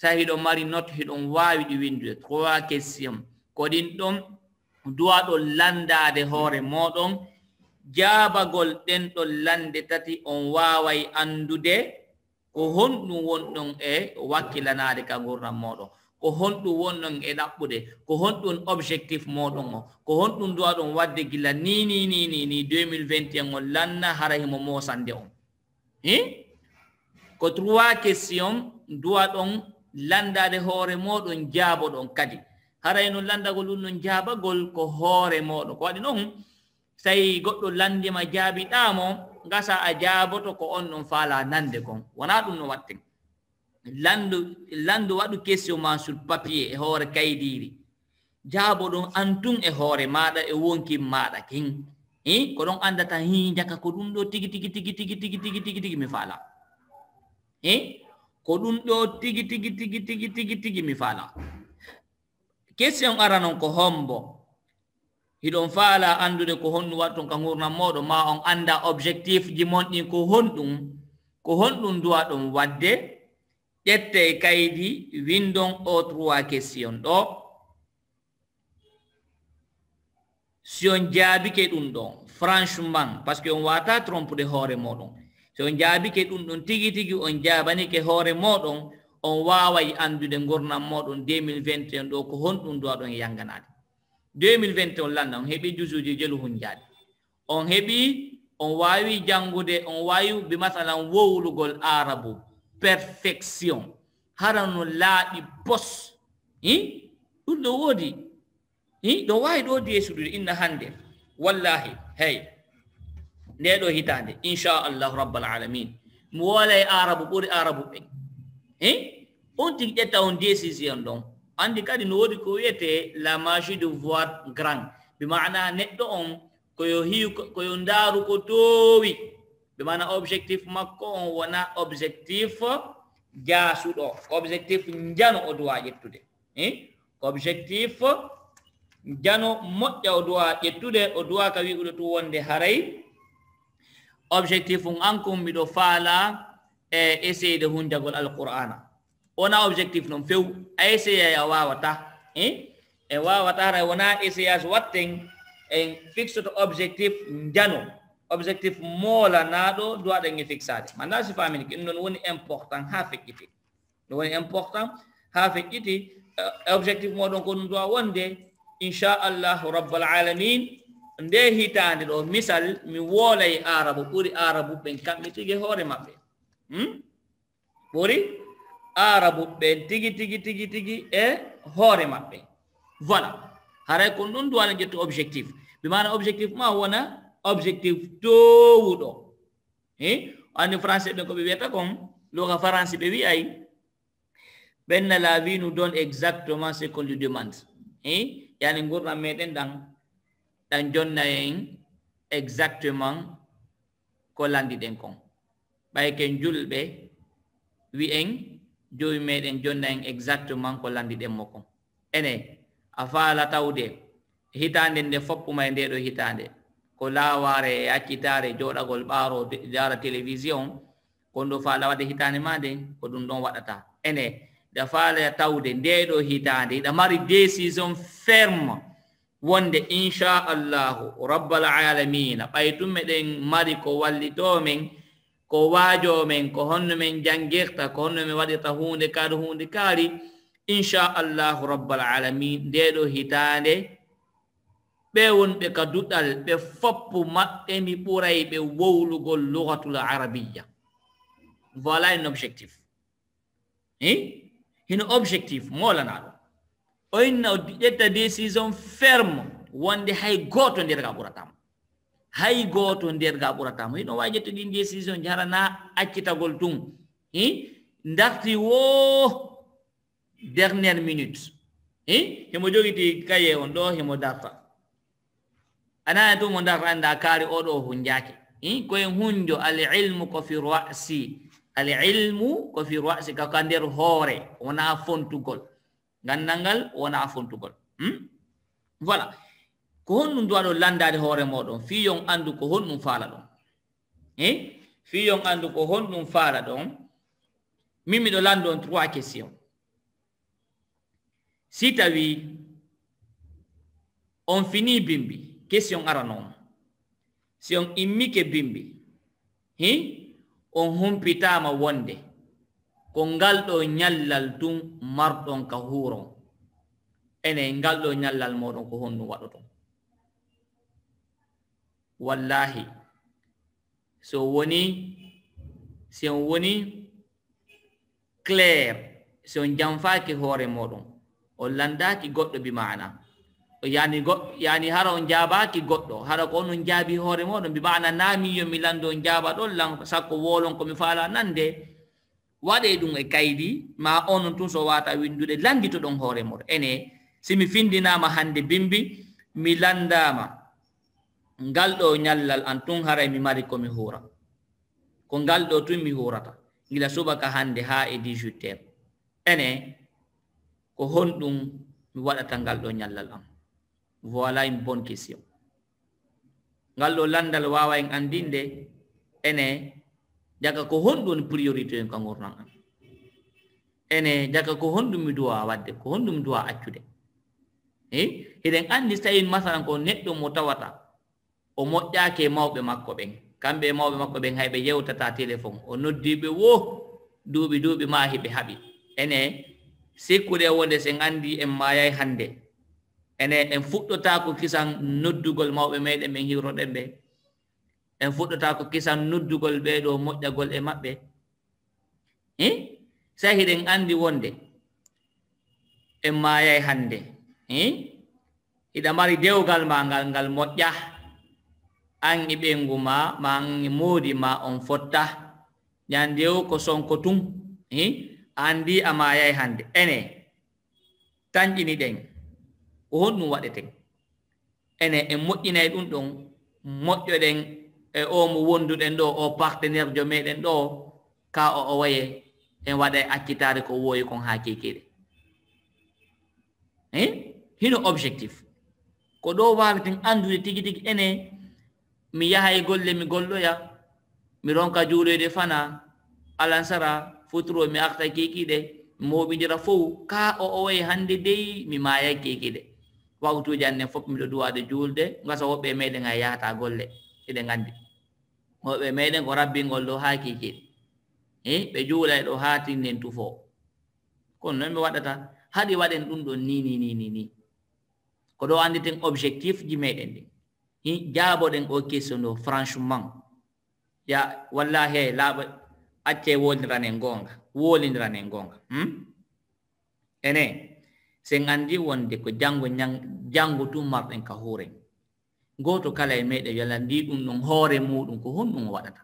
[SPEAKER 1] sa hiɗo mari not hiɗon waawi ɗi winndude trois question ko ɗin ɗon duwa ɗon lanndaade hoore mooɗon jaabagol ɗen ɗon lande tati on waaway anndude ko honɗum wonɗon e wakkilanaade ka gurnan mooɗon ko honɗum wonnon e ɗaɓɓude ko honɗum objectif moɗon o ko honɗum duwa ɗon waɗde gilla ni ni ni ni ni 2021 o lanna hara himo mosande on i ko trois question duwa ɗon landade hoore moɗon jaabo ɗon kadi harayno landagol ɗum ɗon jaabagol ko hoore moɗon ko waɗi noon tawi goɗɗo landima jaabiɗamo gasa a jaaboto ko on ɗon faala nande kon wona ɗum no watten landu landu waɗu question ma sur papier e hoore kaydiri jaabo ɗum antum e hoore maɗa e wonkin maɗa kin i ko ɗon andata hi jaka ko ɗum ɗo tigi tigi tigi tigi tigi tigi tigi tigi mi faala i ko ɗum ɗo tigi tigi tigi tigi tigi tigi mi faala question ara noon ko hombo hiɗon faala andude ko honɗum waɗ ton ka gurnan moɗo ma on anda objectif ji monɗin ko honɗum ko honɗum duwa ɗum wadde ƴette kaydi windon o trois question ɗo si on jaabike ɗum ɗon franchement par ce que on wata trompe de hoore moɗon si on jaabike ɗum ɗon tigi tigi on jabanike hoore moɗon on waway andude gurnam moɗon 2021 ɗo ko honɗum do aɗon yanganade 2021 landa on heeɓi jusuji jelu hunjaade on heeɓi on wawi jangude on wawi bi masalan wowlugol arabou perfection harano laaɓi bos i ɗum ɗo woodi i ɗo waawi ɗo wodi yesuɗude inna hannde wallahi hey nde ɗo hitande inchallahu rabbilalamin mi wola e arabu ɓuri arabu ɓe i on tigi ƴetta on décision ɗon andi kadi no woodi ko wiyete la magie de voir grand bi maana neɗɗo on koyo hiwkoyo ndaaru ko toowi ɗum ana objectif makko on wona objectif jaasuɗo objectif njano o duwa ƴettude e objectif jano moƴƴa o duwa ƴettude o duwa ka wiɓuɗo tu wonde haray objectif um ankum miɗo faala e essayede hunjagol alqur'ana wona objectif noon few a essayay a wawata e e wawata haray wona essayage watten en fixeto objectif njano objectif moolanaaɗo duwaɗange fixade manda si famini ko ɗum ɗon woni important haa feƴƴiti ɗum woni important haa feƴƴiti eh, objectif moɗon ko ɗum duwa wonde inchallahu rabbalalamin nde hitande ɗo misal mi woolay arabu ɓuri arabu ɓen kamɓe tigi hoore maɓɓe hmm? ɓuri arabu ɓen tigi tigi tigi tigi e hoore maɓɓe voilà haray kon ɗum duwano ƴettu objectif ɓimana objectif ma wona objectif towuɗo e anni français ɓen ko ɓe wiyata kon luga faransi ɓe wi'ay ɓenna laawi nu don exactement ce qu'on lui demande e eh? yani gurdam meɗen ɗan ɗan jonna en exactement ko landiɗen kon ɓay ken julɓe wi'en jowi meɗen jonna en exactement ko landiɗen mo kon ene a faala tawde hitande nde foppuma e nde ɗo hitande ko laaware e accitaare jooɗagol ɓaaro dara télévision kon ɗo faala waɗa hitaande ma nde ko ɗum ɗon waɗata ene ɗa faala tawde ndeeɗo hitaande ɗa mari décision ferme wonde inchallahu rabbalalamina ɓay tum meɗen mari ko wallitomen ko waajomen ko honno men janngirta ko honno men waɗirta hunde kaari hunde kaari inchallahu rabbalalamin ndeɗo hitaande ɓe wonɓe ka duɗal ɓe foppu maɓɓe mi ɓuray ɓe wowlugol lugatul arabiya voilà un objectif i hino objectif molana ɗo o hinna ƴetta décision ferme wonde hay goto nder ga ɓuratama hay goto nder ga ɓuratama hino wawi ƴettoɗin décision jarana accitagol tun i darti wo dernière minute i himo jogiti kaye on ɗo himo darta anana du mo darranda kaari oɗo hunjaake koye hunjo al ilmu ko fi rasi al ilmu ko fi rasi kaka nder hoore gol fontugol gandal ngal wona fontugol hmm? voilà ko honɗum duwaɗo landade hoore moɗon fi yon andu ko honɗum faala ɗon e fi yon andu ko honɗum faala ɗon min miɗo landu on trois question si tawi on fini bimbi question aranon si on immike bimbi hi on humpitama wonde ko ngal ɗo nyallal tun marɗon ka huron ene ngal ɗo nyallal moɗon ko honɗum waɗoton wallahi so woni si woni clair si on janfaki hoore moɗon on landaki goɗɗo bi mana yani yani hara on jaabaki goɗɗo hara ko onon jaabi hoore moɗon mbi mana namiyo mi lando on jaaba ɗon lan sakko wolon komi faala nande waɗe ɗum e kaydi ma onon tun so wata windude landito ɗon hoore moɗo ene simi findinama hande bimbi mi landama ngal ɗo ñallal an tun haray mi mari komi hura ko ngal ɗo tun mi hurata gila subaka hande ha e dix huit heure ene ko honɗum mi waɗata ngal ɗo ñallal an voilà une bonne question ngal ɗo landal wawa en andinde ene jaga ko honɗum priorité en ka gurnan an ene jaga ko honɗum mi duwa wadde ko honɗum mi duwa accude e heɗen andi so tawi masalan ko neɗɗo mo tawata o moƴƴake mawɓe makko ɓen kamɓe mawɓe makko ɓen hayɓe yewtata téléphone o noddiɓe wo duuɓi duuɓi maahi ɓe haaɓi ene sikkude wonde sen andi en maayay hannde ene en fuɗɗotako kisan noddugol mawɓe meɗen ɓen hiwroɗe ɓe en fuɗɗotako kisan noddugol ɓeɗo moƴƴagol e maɓɓe i sai hiɗen andi wonde en mayay hande i hiɗa mari dewgal ma ngal ngal moƴƴa an i ɓengu ma ma an i moodi ma on fotta ñandewo ko sonko tun i a andi a mayay hande ene tanƴini ɗen o hon ɗum waɗete ene en moƴƴinay ɗum ɗon moƴƴoɗen e o mo wonduɗen ɗo o partenaire jo meɗen ɗo ka o o waye en waɗay accitare ko wowi kon ha kekeɗe e hino objectif ko ɗo waweten andude tigi tigi ene mi yahay golle mi golloya mi ronka juuloyde fana alansara futuro mi arta kekiɗe mi moɓidira fo ka o o waye hande dey mi maya kekiɗe waktuji annen fof miɗo duwade julde gasa woɓɓe meɗen a yahata golle eɗen gandi woɓɓe meɗen ko rabbingol ɗo ha kikiɗi i ɓe juulay ɗo ha tinnen tufo kono noon ɓe waɗata haɗi waɗen ɗum ɗon ni ni ni ni ni ko ɗo anditen objectif ji meɗen ɗin jaaboɗen o question ɗo franchement ya wallahi e laaɓa acce woliranen goonga wolidiranen goonga hmm? ene se nganndi wonde ko janngo janngo tum marɗen ka hoore gooto kala e meeɗen yalla ndi ɗum ɗon hoore muɗum ko honɗum o waɗata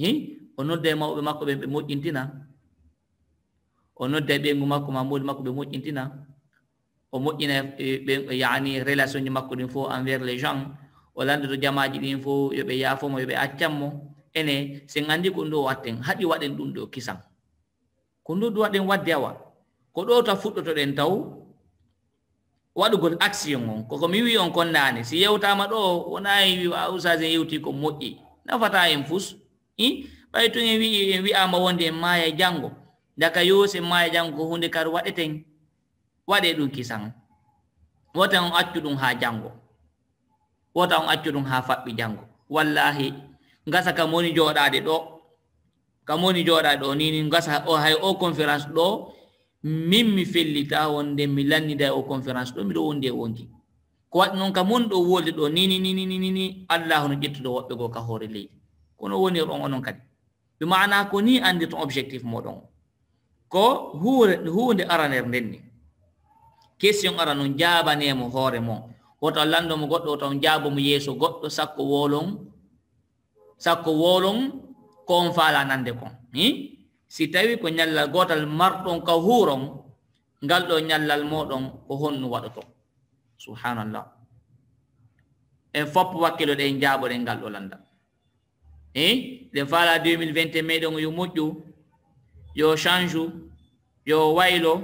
[SPEAKER 1] hi o nodda e mawɓe makko ɓen ɓe moƴƴintina o nodda e ɓeygu makko mamodi makko ɓe moƴƴintina o moƴƴina e yani relation ji makko ɗin fof envers les gens o landoto jamaji ɗin fof yoɓe yafomo yoɓe accanmo ene sen anndi ko ɗum ɗo watten haɗi waɗen ɗum ɗo kisan ko ɗum ɗo waɗen waddewa ko ɗo ta fuɗɗotoɗen taw waɗugol action on koko mi wi on kon naane si yewtama ɗo wonayi e ausage en yewti ko moƴƴi nafata en fus i ɓay tun en wii en wi'ama wonde en maaya janngo daga yoose maaya janngo ko hunde kar waɗeten waɗe ɗum kisan wota on accuɗum ha janngo wota on accuɗum ha faɓɓi janngo wallahi ngasa kam woni joɗaɗe ɗo kam woni joɗaɗe ɗo nini ngasa o hay o conférence ɗo min mi fellita wonde mi lannida e o conférence ɗo miɗo wondi e wonki ko waɗi noon ka mon ɗo wolde ɗo nini nininini allahu no ƴettuɗo woɓɓe goo ka hoore leydi kono woni ron e onon kadi ɓe mana ko ni andir ton objectif moɗon o ko hunde aranere ndenni question ara noon jabanemo hoore mon hotaw landomo goɗɗo o taw jabomo yeeso goɗɗo sakko wolon sakko wolon ko on faala nande kon hmm? si tawi ko nyallal gotal marɗon ka huron ngal ɗo nyallal moɗon ko honnu waɗoto subhanallah en foppo wakkilo ɗen jaaɓoɗen ngal ɗo landal e ɗen e? fala 2020 meɗen yo moƴƴu yo change yo waylo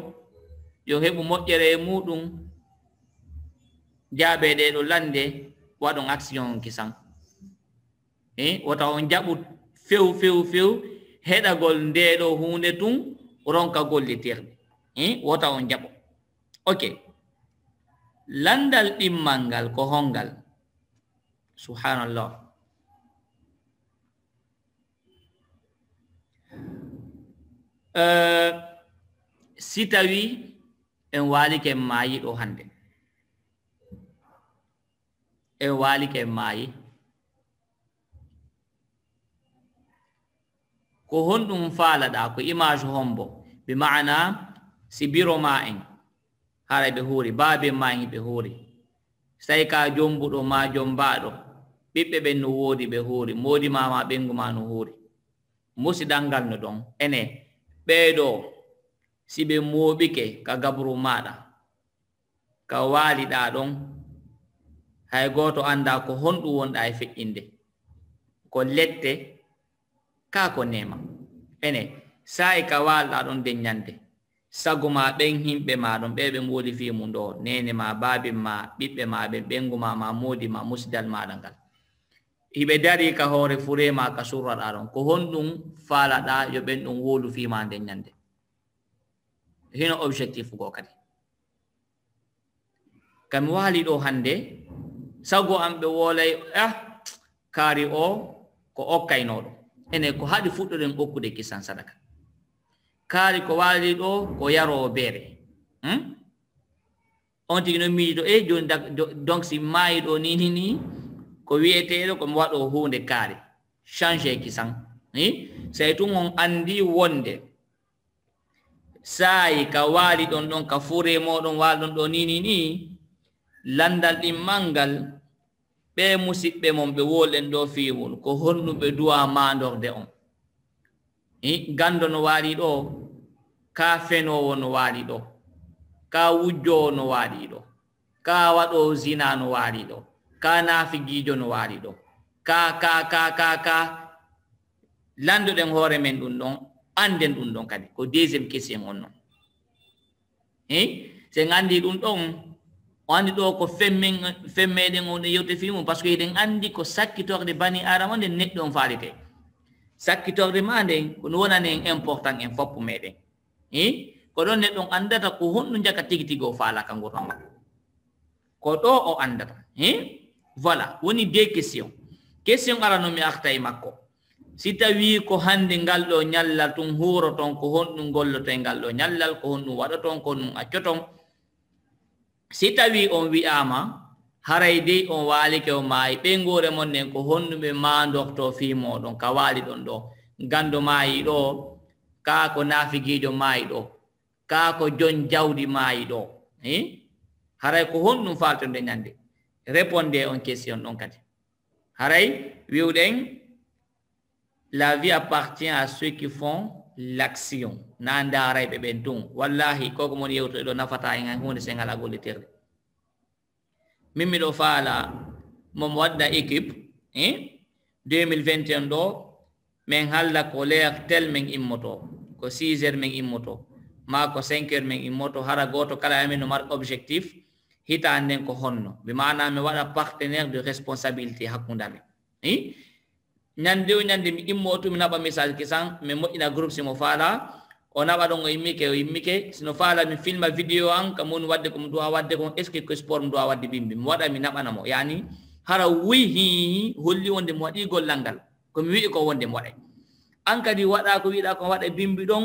[SPEAKER 1] yo heɓu moƴƴere e muɗum jaaɓe ɗe ɗo lande waɗon action on kisan e wota on jaɓu few few few heɗagol ndeɗo hunde tun ronka golliterɗe eh, wota on jaɓo ok landal ɗimmal ngal ko hongal subhanallah uh, si tawi en walike mayi ɗo hande en walike mayi ko honɗum faalaɗa ko image hombo ɓe maana si biro ma en hara ɓe huuri baabe ma en ɓe huuri so tawi ka jombuɗo ma jombaɗo ɓiɓɓe ɓen no woodi ɓe huuri moodi mama ɓenngu ma no huuri musidal ngal no ɗon ene ɓeyɗo si ɓe mooɓike ka gabru maɗa ka waaliɗa ɗon hay gooto annda ko honɗum wonɗa e feƴƴinde ko lette kaa ko nema ene sa'i ka walɗa ɗon nden yande sago ma ɓen himɓe maɗon ɓe ɓen woli fi mum ɗo nene ma babi ma ɓiɓɓe ma ɓen ɓengu ma ma modi ma musidal maɗa ngal hiɓe dari ka hoore furema ka surraɗa ɗon ko honɗum falaɗa yo ɓen ɗum wolu fi ma nden yande hino objectif go kadi kami wali ɗo hande sago am ɓe wolay ah kaari o ko okkaynoɗum ene ko haɗi fuɗɗoɗen ɓokkude kisan sadaka kaari ko waali ɗo ko yaroo beere hmm? on tigi noon miijiɗo e eh, joni donc si maayi ɗo ni ni ni ko wiyeteɗo komi waɗo hunde kaari changé kisan i sey tun on anndi wonde saayi ka waali ɗon ɗon ka fuure moɗon waali ɗon ɗo ni ni ni landal ɗin mangal ɓe musiɓɓe mon ɓe wolɗen ɗo fiwol ko honnuɓe duwa mandorde on i gando no waɗi ɗo ka fenowo no waɗi ɗo ka wujjowo no waɗi ɗo ka waɗo zina no waɗi ɗo ka nafigijo no waɗi ɗo ka ka ka ka ka landuɗen hoore men ɗum ɗon anden ɗum ɗon kadi ko deuxiéme question on non i sen anndi ɗum ɗon o anndi ɗo ko femmen femmeɗen on ɗe yewte fi mum par ce que eɗen anndi ko sakkitorde bani adama nden neɗɗo on faalite sakkitorde ma nden kono wonani en important en foppo meɗen i eh? ko ɗon neɗɗon anndata ko honɗum jaka tigi tigi o faalaka ngurna ma ko ɗo o anndata i eh? voilà woni des question question ara no mi arta makko si tawi ko hannde ngal ɗo ñallal tun huuro ton ko honɗum golloto e ngal ɗo ñallal ko honɗum waɗa ko si tawi on wi'ama haray on o maayi ɓeyngure mon ko honnuɓe ma dokto moɗon ka gando maayi ɗo ko maayi ɗo tu ko jon jawdi maayi ɗo haray ko honɗum on question haray la vie appartient à ceux qui font l'action na ndaarayɓe ɓen tun wallahi koko mon yewto eɗo nafata en han hunde se ngala golletirde min miɗo faala momo wadda équipe eh? e 2021 ɗo min halla ko leer tel min immoto ko 6 heure min immoto ma ko 5 heure min immoto hara goto kala amin no mar objectif hitande nden ko honno bi manami waɗa partenaire de responsabilité hakkude amin eh? ñande o ñande mi immo tu mi naɓa message ke san mi moƴƴina groupe simo faala o naɓa ɗon o yimmike o yimmike sino faala mi filma vidéo an kam woni wadde komi duwa wadde kon est ce que ko sport mi duwa wadde bimbi mi waɗa mi naɓanamo yani hara wuy hihi holli wonde mi waɗi gollal ngal komi wii ko wonde mi waɗay an kadi waɗa ko wiɗa ko waɗa bimbi ɗon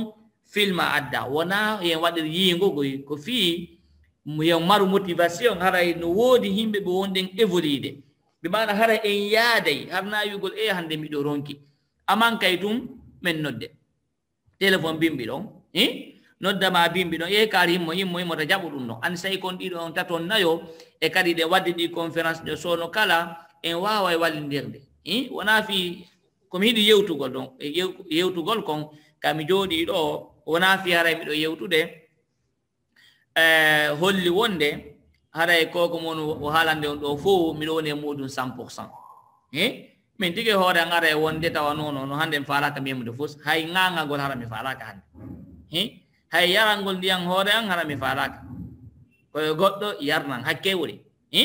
[SPEAKER 1] filma adda wona yen waɗir yiingo ko fii yo maru motivation haray no woodi yimɓe ɓe wonɗen évoluide ɓe mana hara en yaaday har na wigol e hande miɗo ronki aman kay tum min nodde téléphone bimɓi ɗon i noddama bimɓi ɗon ey kar himmo himmo himmota jaɓo ɗum ɗon an sayi kon ɗiɗo on taton nayo e kadi ɗe wadde ɗi conférence ɗe sono kala en wawa e wallidirde i wona fi komi yiɗi yewtugol ɗon e yewtugol kon kami jooɗi ɗo wona fi hara miɗo yewtude eh, holli wonde hara e koko mon o haalande on ɗo fof miɗo woni e muɗum cent pour cent e min tigi hoore an ara e wonde tawa noon no hannde mi faalaka mbiyamude fof hay ngangalngol hara mi faalaka hannde e hay yarangol ndiyan hoore an hara mi faalaka koye goɗɗo yarnan hakke woni e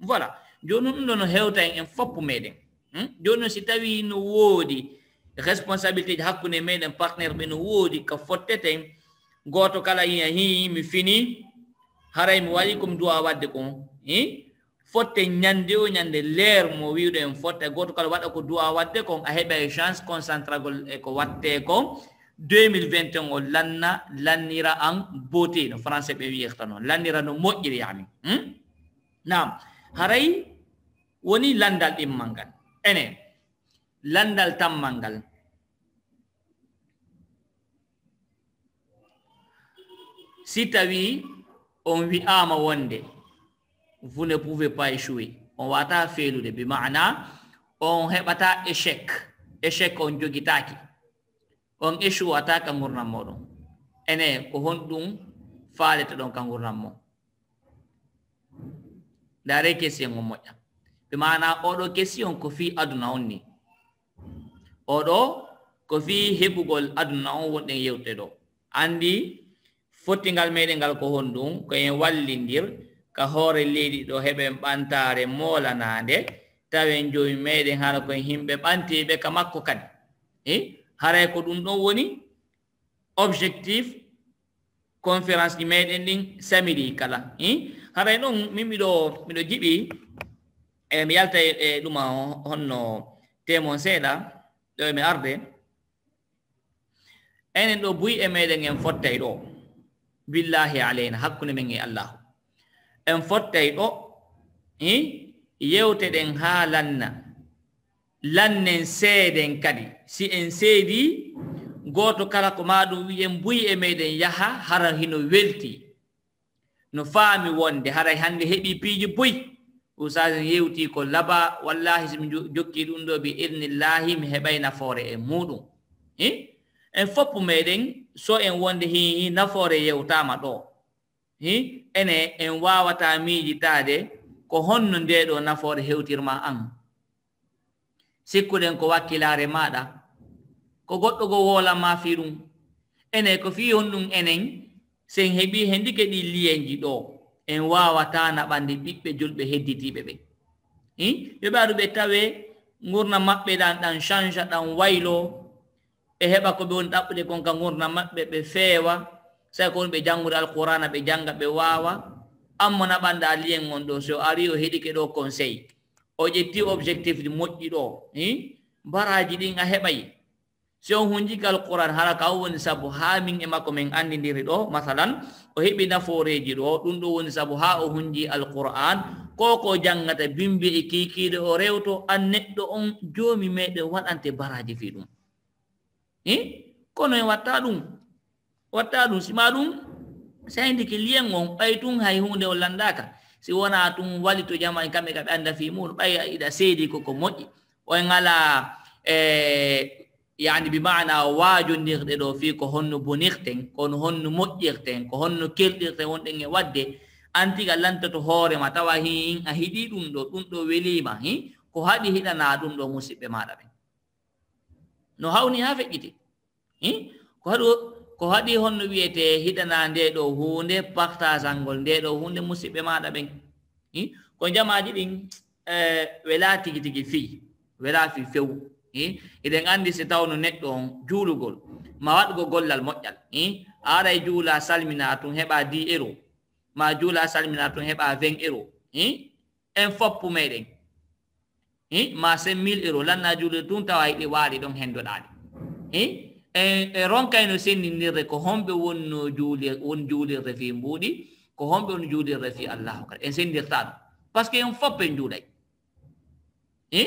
[SPEAKER 1] voilà joni ɗum ɗo no hewta en en foppo meɗen hm? joni noon si tawi no woodi responsabilité ji hakkunde meɗen partenaire ɓe no woodi ko fotteten goto kala hiya hi mi fini haray mi wari komi duwa wadde kon fotte ñande o ñande leer mo wiiɗo en fotte goto kala waɗa ko duwa wadde kon a heɓa e chance concentragol e ko watte kon 2021 o lanna lannira an beauté no français ɓe wiyata noon lannira no moƴƴiri yani hm? nam haray woni landal ɗimmal ngal ene landal tammal ngal si tawi on ama wonde vous ne pouvez pas échouer on wata le bi ma'ana on hebata échec échec on jogitaki on échouwata ka gurdam Et ene ko honɗum faalete ɗon ka gurdam mo ndare question on moƴƴa ɓe mana si question ko fi aduna onni ni oɗo ko fi hebugol aduna on wonɗen yewte andi fottingal meɗen ngal ko hon ɗum ko en wallindir ka hoore leydi ɗo heɓen ɓantaare moolanaande tawen joyi meɗen hala koye himɓe ɓanteɓe ka makko kadi e haray ko ɗum ɗon woni objectif conférence ji meɗen ɗin samiri kala i haray ɗon min miɗo miɗo jiɓi e mi yalta e, e ɗuma honno temon seeɗa ɗo e mi arde enen ɗo buy e meɗen en fottay ɗo بالله علينا حقنا من الله ان فتاي او اي يوتي دن ها لنا لنن سيدن كدي سي ان سيدي غوتو كلاك ما دو ويم بوي ميدن يها هارا هينو ويلتي نو فامي وندي هارا هاندي هبي بيجي بوي وساز يوتي كو لبا والله سم جوكي دوندو بي اذن الله مي هباينا فوري مودو en fopp meɗen so en wonde hihi nafoore yewtama ɗo hi ene en wawata miijitade ko honno ndeɗo nafoore hewtirma an sikkuɗen ko wakkilare maɗa ko goɗɗo go wolanma fi ɗum ene ko fi hon ɗum enen sen heeɓi hendike ɗi liyenji ɗo en wawata naɓande ɓiɓɓe julɓe hedditiɓe ɓe hi ɓeɓe aɗuɓe tawe gurna maɓɓe ɗan ɗan change ɗan waylo ɓe heɓa ko ɓe woni ɗaɓɓude konka gurna maɓɓe ɓe feewa sai ko woni ɓe janngude alqurana ɓe jannga ɓe waawa ammo naɓannda liyen gon ɗo so ari o heɗike ɗo conseil o ƴetti objectif moƴƴi ɗo i mbaraji ɗin a heɓay si on hunjiki alquran hala ka o woni sabu haa min e makko min anndidiri ɗo masalan o heɓi nafooreeji ɗo ɗum ɗo woni sabu haa o hunji alquran ko ko janngata bimbi e kiikiide o rewto an neɗɗo on joomi meeɗen waɗante baraji fii ɗum kono e watta ɗum watta ɗum sima ɗum saydiki liyen on ɓay tun hay hunde o landaka si wona tun wali to jama en kamɓe kaɓe annda fi mun ɓay iɗa seedi koko moƴƴi oe ngala e yani bimana waajondirɗe ɗo fi ko honno bonirten kono honno moƴƴirten ko honno kerɗirten wonɗen e wadde antiga lantato hoorema tawa hi a hiɗi ɗum ɗo ɗum ɗo welima hi ko haɗi hiɗana ɗum ɗo musiɓɓe maɗa ɓen no hawni ha feƴƴite ko haɗo ko haɗi honno wiyete hiɗana nde ɗo hunde partage angol nde ɗo hunde musidɓe maɗa ɓen ko jamaji ɗin e, wela tigi tigi fi wela fi few eɗen andi si tawno neɗɗo on juulugol ma waɗgo gollal moƴƴal a waɗa juula salmina tun heɓa di euro ma juula salmina tun heɓa 20 euro en foppu meɗen ma se mille euro lannajuulude tun tawa yiɗi waali ɗon henndoɗaaɗe e, e ronkayno senninirde ko homɓe wonno juuli won juulirde fi mbuuɗi ko homɓe won juulirde fi allahu kadi en sendirta ɗum par ce que en foppe njuulay e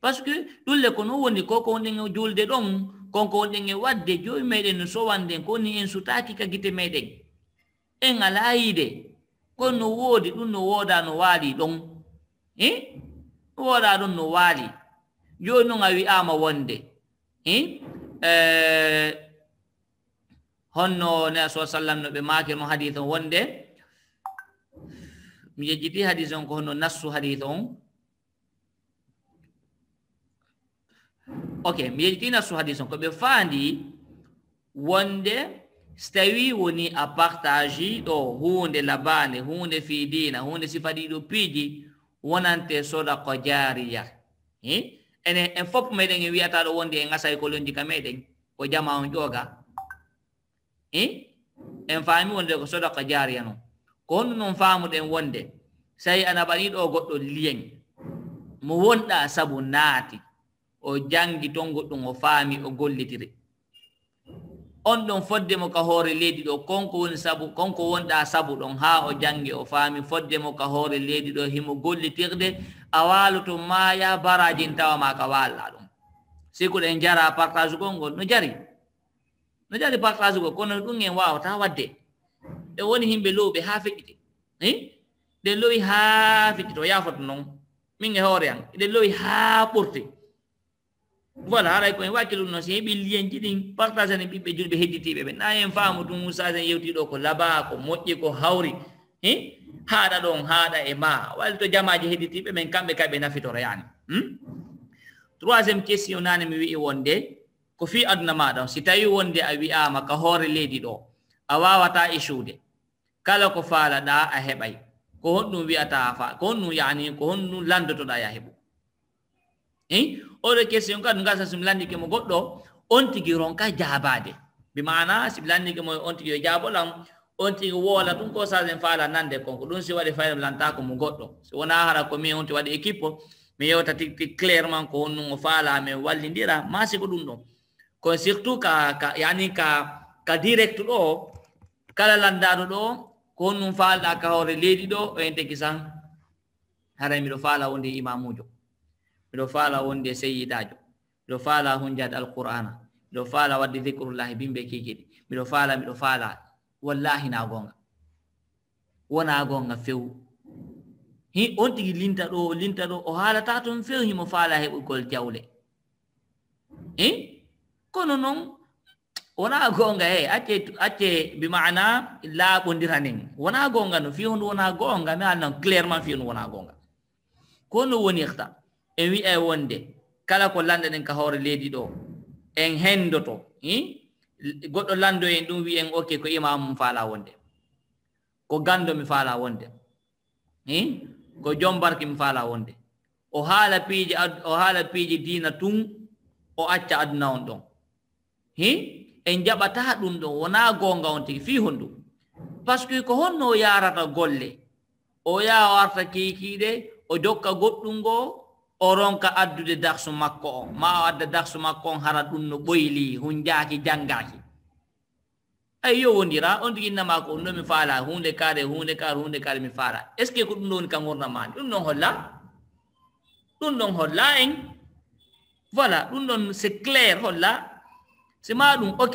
[SPEAKER 1] par ce que ɗulle ko non woni ko ko wonɗen e juulde ɗon konko wonɗen e waɗde joyi meɗen no sowanden ko woni en sutaaki ka gite meɗen en alaayiide kon no woodi ɗum no wooda no waali ɗon e wora ɗon no waali joni noon a wi'ama wonde hm? eh, honno nabi sa sallam no ɓe maake noon hadise on wonde mi jejjiti hadise on ko honno nassu hadise on ok mi yejjiti nassu hadise on ko ɓe faandi wonde so tawi woni a partagi ɗo hunde labande hunde fi dina hunde sifaɗiɗo piiji wonante sodako jariya ene en fop meɗen en wiyata ɗo wondi en gasa ekoloji ka meɗen ko jama on ƴoga en fami wonde ko sodako jariya noon ko honɗu noon famuɗen wonde sai ana ɓaniɗo goɗɗo liyen mo wonɗa saabu naati o jangi ton goɗɗum o faami o gollitiri on ɗon fodde mo ka hoore leydi ɗo konko woni sabu konko wonɗa sabu ɗon haa o jange o faami fodde mo ka hoore leydi ɗo himo gollitirde a waaloto maaya baraji n tawama ka walla ɗum sikuɗen jara partage gol ngol no jari no jari partage gol kono ɗum en wawata wadde e woni himɓe lowɓe haa feƴƴite i ɗe lowi haa feƴƴito yafoto noon min e hoore an ɗe lowi haa ɓurte voilà haray koyen wakkil ɗum noon so heɓi liyenji ɗin partage ni e ɓiɓɓe julɓe hedditiɓe ɓe na en faamu ɗum moussasen yewtiɗo ko laba ko moƴƴi ko hawri i haaɗa ɗon haaɗa e ma walli to jamaji hedditiɓe men kamɓe kam ɓe nafitoro yani hm? troisiéme question nani mi wi'i wonde ko fi aduna maɗa on si tawi wonde a wi'ama ka hoore leydi ɗo a wawata isuude e kala ko faalaɗa a heɓay ko honɗum wi'ata ko honɗum yani ko honɗum landotoɗa ya heɓu oɗo question ka ɗum gasa somi landikemo goɗɗo on tigi ronka jabade bi mana somi landikemo on tigi yo e jaabolam on tigi woola ɗum ko sagen fala nande konko ɗum si waɗi fayno lantako mo goɗɗo so wona hara komin onti waɗi équipe mi yewta tigti clairement ko honnugo faala min wallidira ma sigo ɗum ɗon kon surtout ka ka yani ka ka directe ɗo kala landaɗo ɗo ko honnum faalɗa ka hoore leydi ɗo o en tegi san haraymiɗo faala wonde imamujo miɗo faala wonde seyyidajo miɗo faala hunjade alqur'ana miɗo faala wadde dicrullahi bimɓe kikiɗi miɗo faala miɗo faala wallahi na gonga wona gonga few hi on tigui linta ɗo linta ɗo o haalata tun few himo faala heɓugol jawle i kono noon wona gonga he acce acce bimana laaɓodira nin wona gonga no fi hondu wona gonga mi haalinan clairement fi hondu wona gonga kono wonirta en wi'a wonde kala ko lanɗaɗen ka hoore leydi ɗo en hendoto goɗɗo landoyen ɗum wi'en ok ko imamu mum faala wonde ko gando mi faala wonde ko jombarki mi faala wonde o haala piiji o haala piiji diina tun o acca aduna on ɗon hi en jaɓata ɗum ɗon wonaa gonga on tigi fii hon ɗum par ce que ko honno o yarata golle o yaha o arta kiikiiɗe o jokka goɗɗum ngoo o ronka addude darsu makko on ma o adda darsu makko on hara ɗum no ɓoyli hunjaaki janngaaki ay yo wondira on tigi innama ko on ɗo mi faala hunde kaare hunde kaare hunde kaare mi faala est ce que ko ɗum ɗo woni kam wurnamaani ɗum ɗon holla ɗum ɗon holla en voilà ɗum ɗon c'est clair holla si ma ɗum ok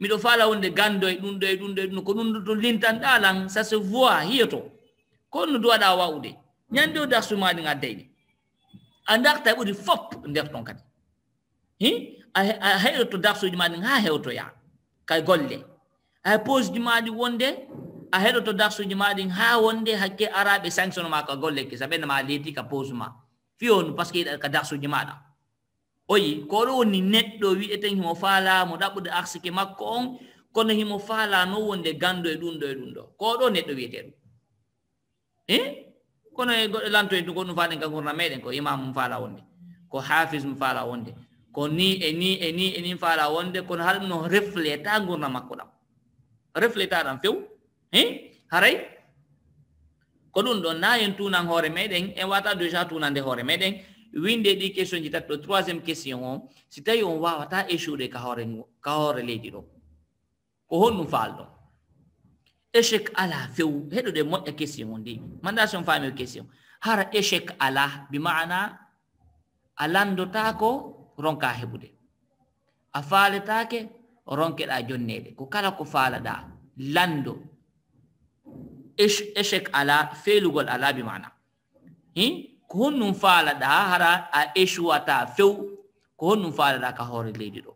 [SPEAKER 1] miɗo faala wonde ganndo e ɗum ɗo e ɗum ɗo e ɗum ko ɗum ɗoto lintanɗa lan ça se voit hiyoto ko onno duwaɗa wawde ñannde o darsu maɗi ngaddeyni anndaa ko taɓuri fof nder ton kadi hi a heyroto darsuji maɗi haa heewto yaa kay golle hay pose ji maaɗi wonde a heɗoto darsuji maɗin haa wonde hakke araɓe sanction ma ka golle ki saɓenna ma leeti ka pose ma fiyonu par ce que yiɗa ka darsuji maɗa oyi koɗo woni neɗɗo wiyeten himo faalamo ɗaɓɓude arsike makko on kono himo faala non wonde ganndo e, e ɗum ɗo e ɗum ɗo koɗo neɗɗo wiyete ɗum kono e goɗɗo lantoyen tu goɗɗum faaɗen kagurna meɗen ko imamu faala wonde ko hafis mu faala wonde ko ni e ni e ni e ni faala wonde kono haɗa ɗum refle ta gurna makko ɗam refle ta ɗam few hi haray ko ɗum ɗon nayen tunan hoore meɗen en wata déjà tunande hoore meɗen winde ɗi question ji tatɗo troisiéme question on si tawi on wawata échoude ka hoore ka hoore leydi ɗo ko honɗum faal ɗon échec ala few heɗude moƴƴa question o ndi mandation faami question hara échec ala bi maana a landotaako ronka heɓude a faaletaake ronkeɗa jonneede ko kala ko faalaɗa lando échec ala feelugol ala bi maana hi ko honnum faalaɗa hara a échuwata few ko honnum faalaɗa ka hoore leydi ɗo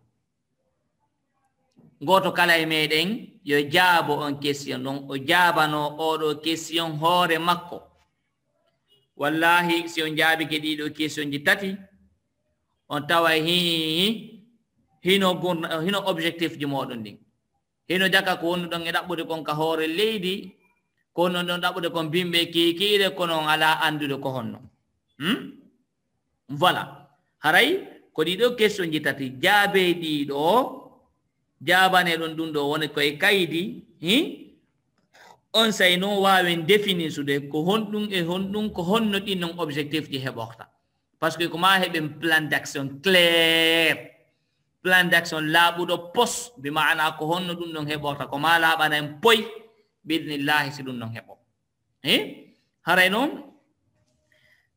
[SPEAKER 1] goto kala e meɗen yo jaabo on question ɗon o jaabano oɗo question hoore makko wallahi si on jaabike ɗiɗo question ji tati on tawa hii hino hino objectif ji moɗon ndin hino jaka ko woni ɗon e ɗaɓɓude kon ka hoore leydi ko wonnon ɗon ɗaɓɓude kon bimɓe kikiire konon ala andude ko honno hmm? voilà haray ko ɗiɗo question ji tati jaabe ɗiɗo jabane ɗon ɗum ɗo woni koye kaydi hi on say noon wawin définir sude ko honɗum e honɗum ko honno ɗin noon objectif ji heɓorta par ce que koma heɓen plan d' action clair plan d' action laaɓuɗo pos bi maana ko honno ɗum ɗon heɓorta koma laaɓanaen poy biidnillahi si ɗum ɗon heɓo hi haray noon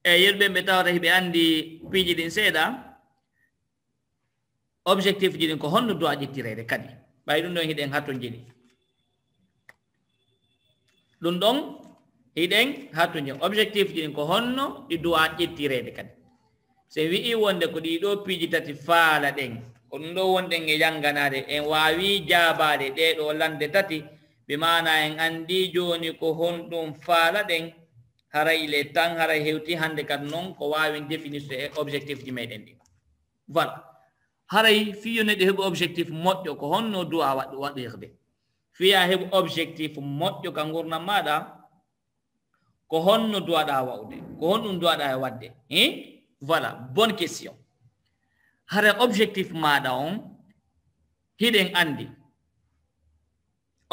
[SPEAKER 1] e yeruɓen ɓe tawata hiɓe andi piiji ɗin seeɗa objectif ji ɗin ko holno dowa ƴettireede kadi ɓay ɗum ɗon hiɗen hatto jini ɗum ɗon hiɗen hatto jini objectif ji ɗin ko holno ɗi dowa ƴettireede kadi so wi'i wonde ko ɗiɗo piiji tati faala ɗen ko ɗum ɗo wonɗen e jannganaade en waawi jaabaade ɗeɗo lande tati ɓe mana en anndi jooni ko honɗum faala ɗen haray le tan haray hewti hannde kadi noon ko waawi definirte e objectif ji meɗen ɗi voilà haray fiyo neɗɗo heɓa objectif moƴƴo ko honno du'a waɗirde fiya heɓa objectif moƴƴo ka gurnam maɗa ko honno duwaɗa wawde ko hon ɗum duwaɗa e wadde i voilà bonne question hara objectif maɗa on hiɗen andi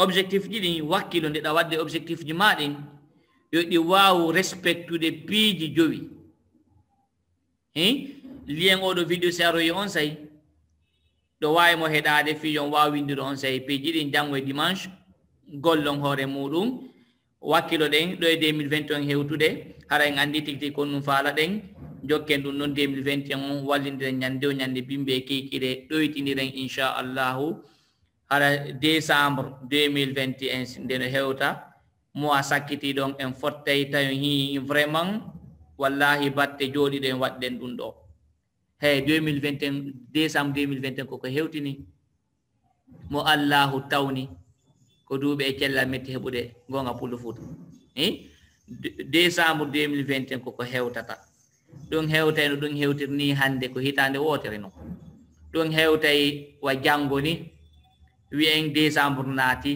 [SPEAKER 1] objectif ɗiɗi wakkilo ndeɗa wadde objectif ji maɗin yo ɗi waw respectude piiji jowi i liyen oɗo vidéo saroyi on say ɗo wawi mo heɗade fijon wawi windude on sahi piji ɗin jango e dimanche gollon hoore muɗum wakkilo ɗen ɗo e 2021 hewtude hara en andi tigi tigi kon ɗum faala ɗen jokken ɗum ɗon 2021 on wallidiren ñande o ñande bimɓe e kikire ɗoytidiren inchallahu hara décembre 2021 nde no hewta moa sakkiti ɗon en fottay tawi hi vraiment wallahi batte jooɗiɗo en waɗɗen ɗum ɗo hey 2021 décembre 2021 koko hewtini mo allahu tawni ko duuɓi e cellal metti heɓude gonga pullo fuuta décembre 2021 koko hewtata ɗum hewtay no ɗum hewtirni hannde ko hitande wootere non ɗum hewtay wa janngo ni wiyen décembre naati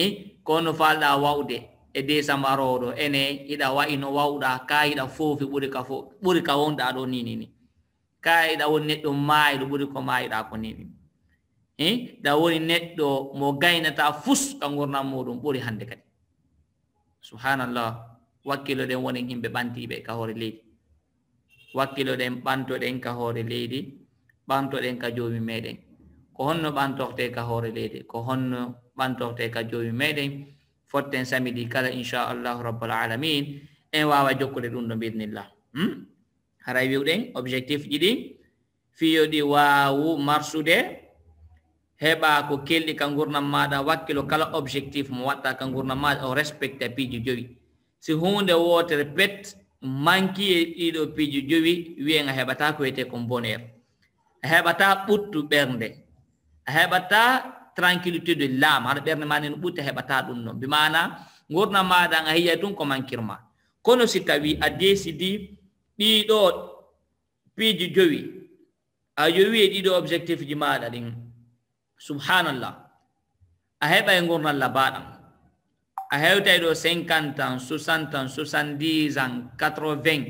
[SPEAKER 1] i kono falɗa wawde e décembre aroɗo ene hiɗa wayino wawɗa ka hiɗa foofi ɓuri ka fo ɓuri ka wonɗa ɗo nini ni kaida woni neɗɗo maayiɗo ɓuri ko maayiɗa ko neɓi e da woni neɗɗo mo gaynata fus ka gurnam muɗum ɓuri hande kadi subhanallah wakkilo ɗen woni yimɓe ɓantiɓe ka hoore leydi wakkilo ɗen ɓantoɗen ka hoore leydi ɓantoɗen ka joomi meɗen ko honno ɓantorte ka hoore leydi ko honno ɓantorte ka joomi meɗen fotten samidi kala inchallahu rabbil alamin en wawa jokkude ɗum ɗo bidnillah hmm? haray wi'uɗen objectif ɗiɗi fiyodi wawu marsude heɓa ko kelɗi ka gurdam maɗa wakkilo kala objectif mo watta ka gurdam maɗa o respecta piiji jowi si hunde wotere pet manki e ɗiɗo piiji jowi wiyen a heɓata ko wiyete ko bonheur a heɓata ɓuttu ɓernde a heɓata tranquillité de l'âme haɗa ɓernde ma nen ɓutti a bimana gurdam maɗa ɗum kono si tawi a décidi ɗiɗo piiji jowi a yowi e ɗiɗo objectif ji maɗa ɗin subhanallah a heɓa e gurnallah baɗan a hewtay ɗo cinquante an soixante an soixantdix an quatrevingt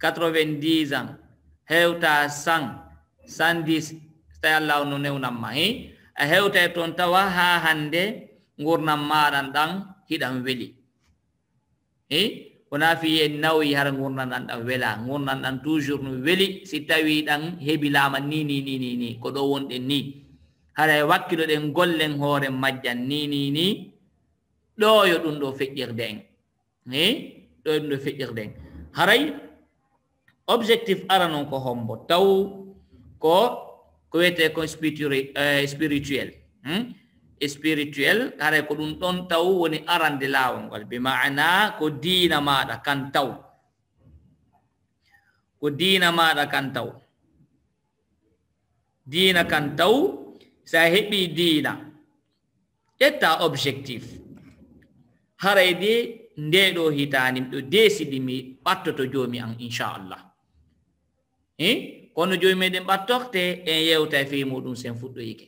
[SPEAKER 1] quatrevingtdix an hewta cent cendix tawi allah no newnanma hi a hewtay toon tawa ha hande gurnan maɗan ɗan hiɗan weli hi wona fi en nawyi hara gurnanɗan ɗan wela gurnanɗan toujours no weli si tawi ɗan heeɓi laama ni ni ni ni ni ko ɗo wonɗen ni hara e wakkiloɗen gollen hoore majjan ni ni ni ɗoyo ɗum ɗo feƴƴirde en e ɗoyo ɗum ɗo feƴƴirde en haray objectif ara noon ko hombo taw ko ko wiyete ko eh, spirituel hmm? spiritual hare ko ɗum ton tau woni arande laawol ngol be ma'ana ko diina maɗa kan tau ko diina maɗa kan tau dina kan tau sa heɓi diina ƴetta objectif haray de nde ɗo hitanim ɗo desidi mi ɓattoto joomi an allah e kono joomi meɗen ɓattokte en yewta fe muɗum sen fuɗɗoyike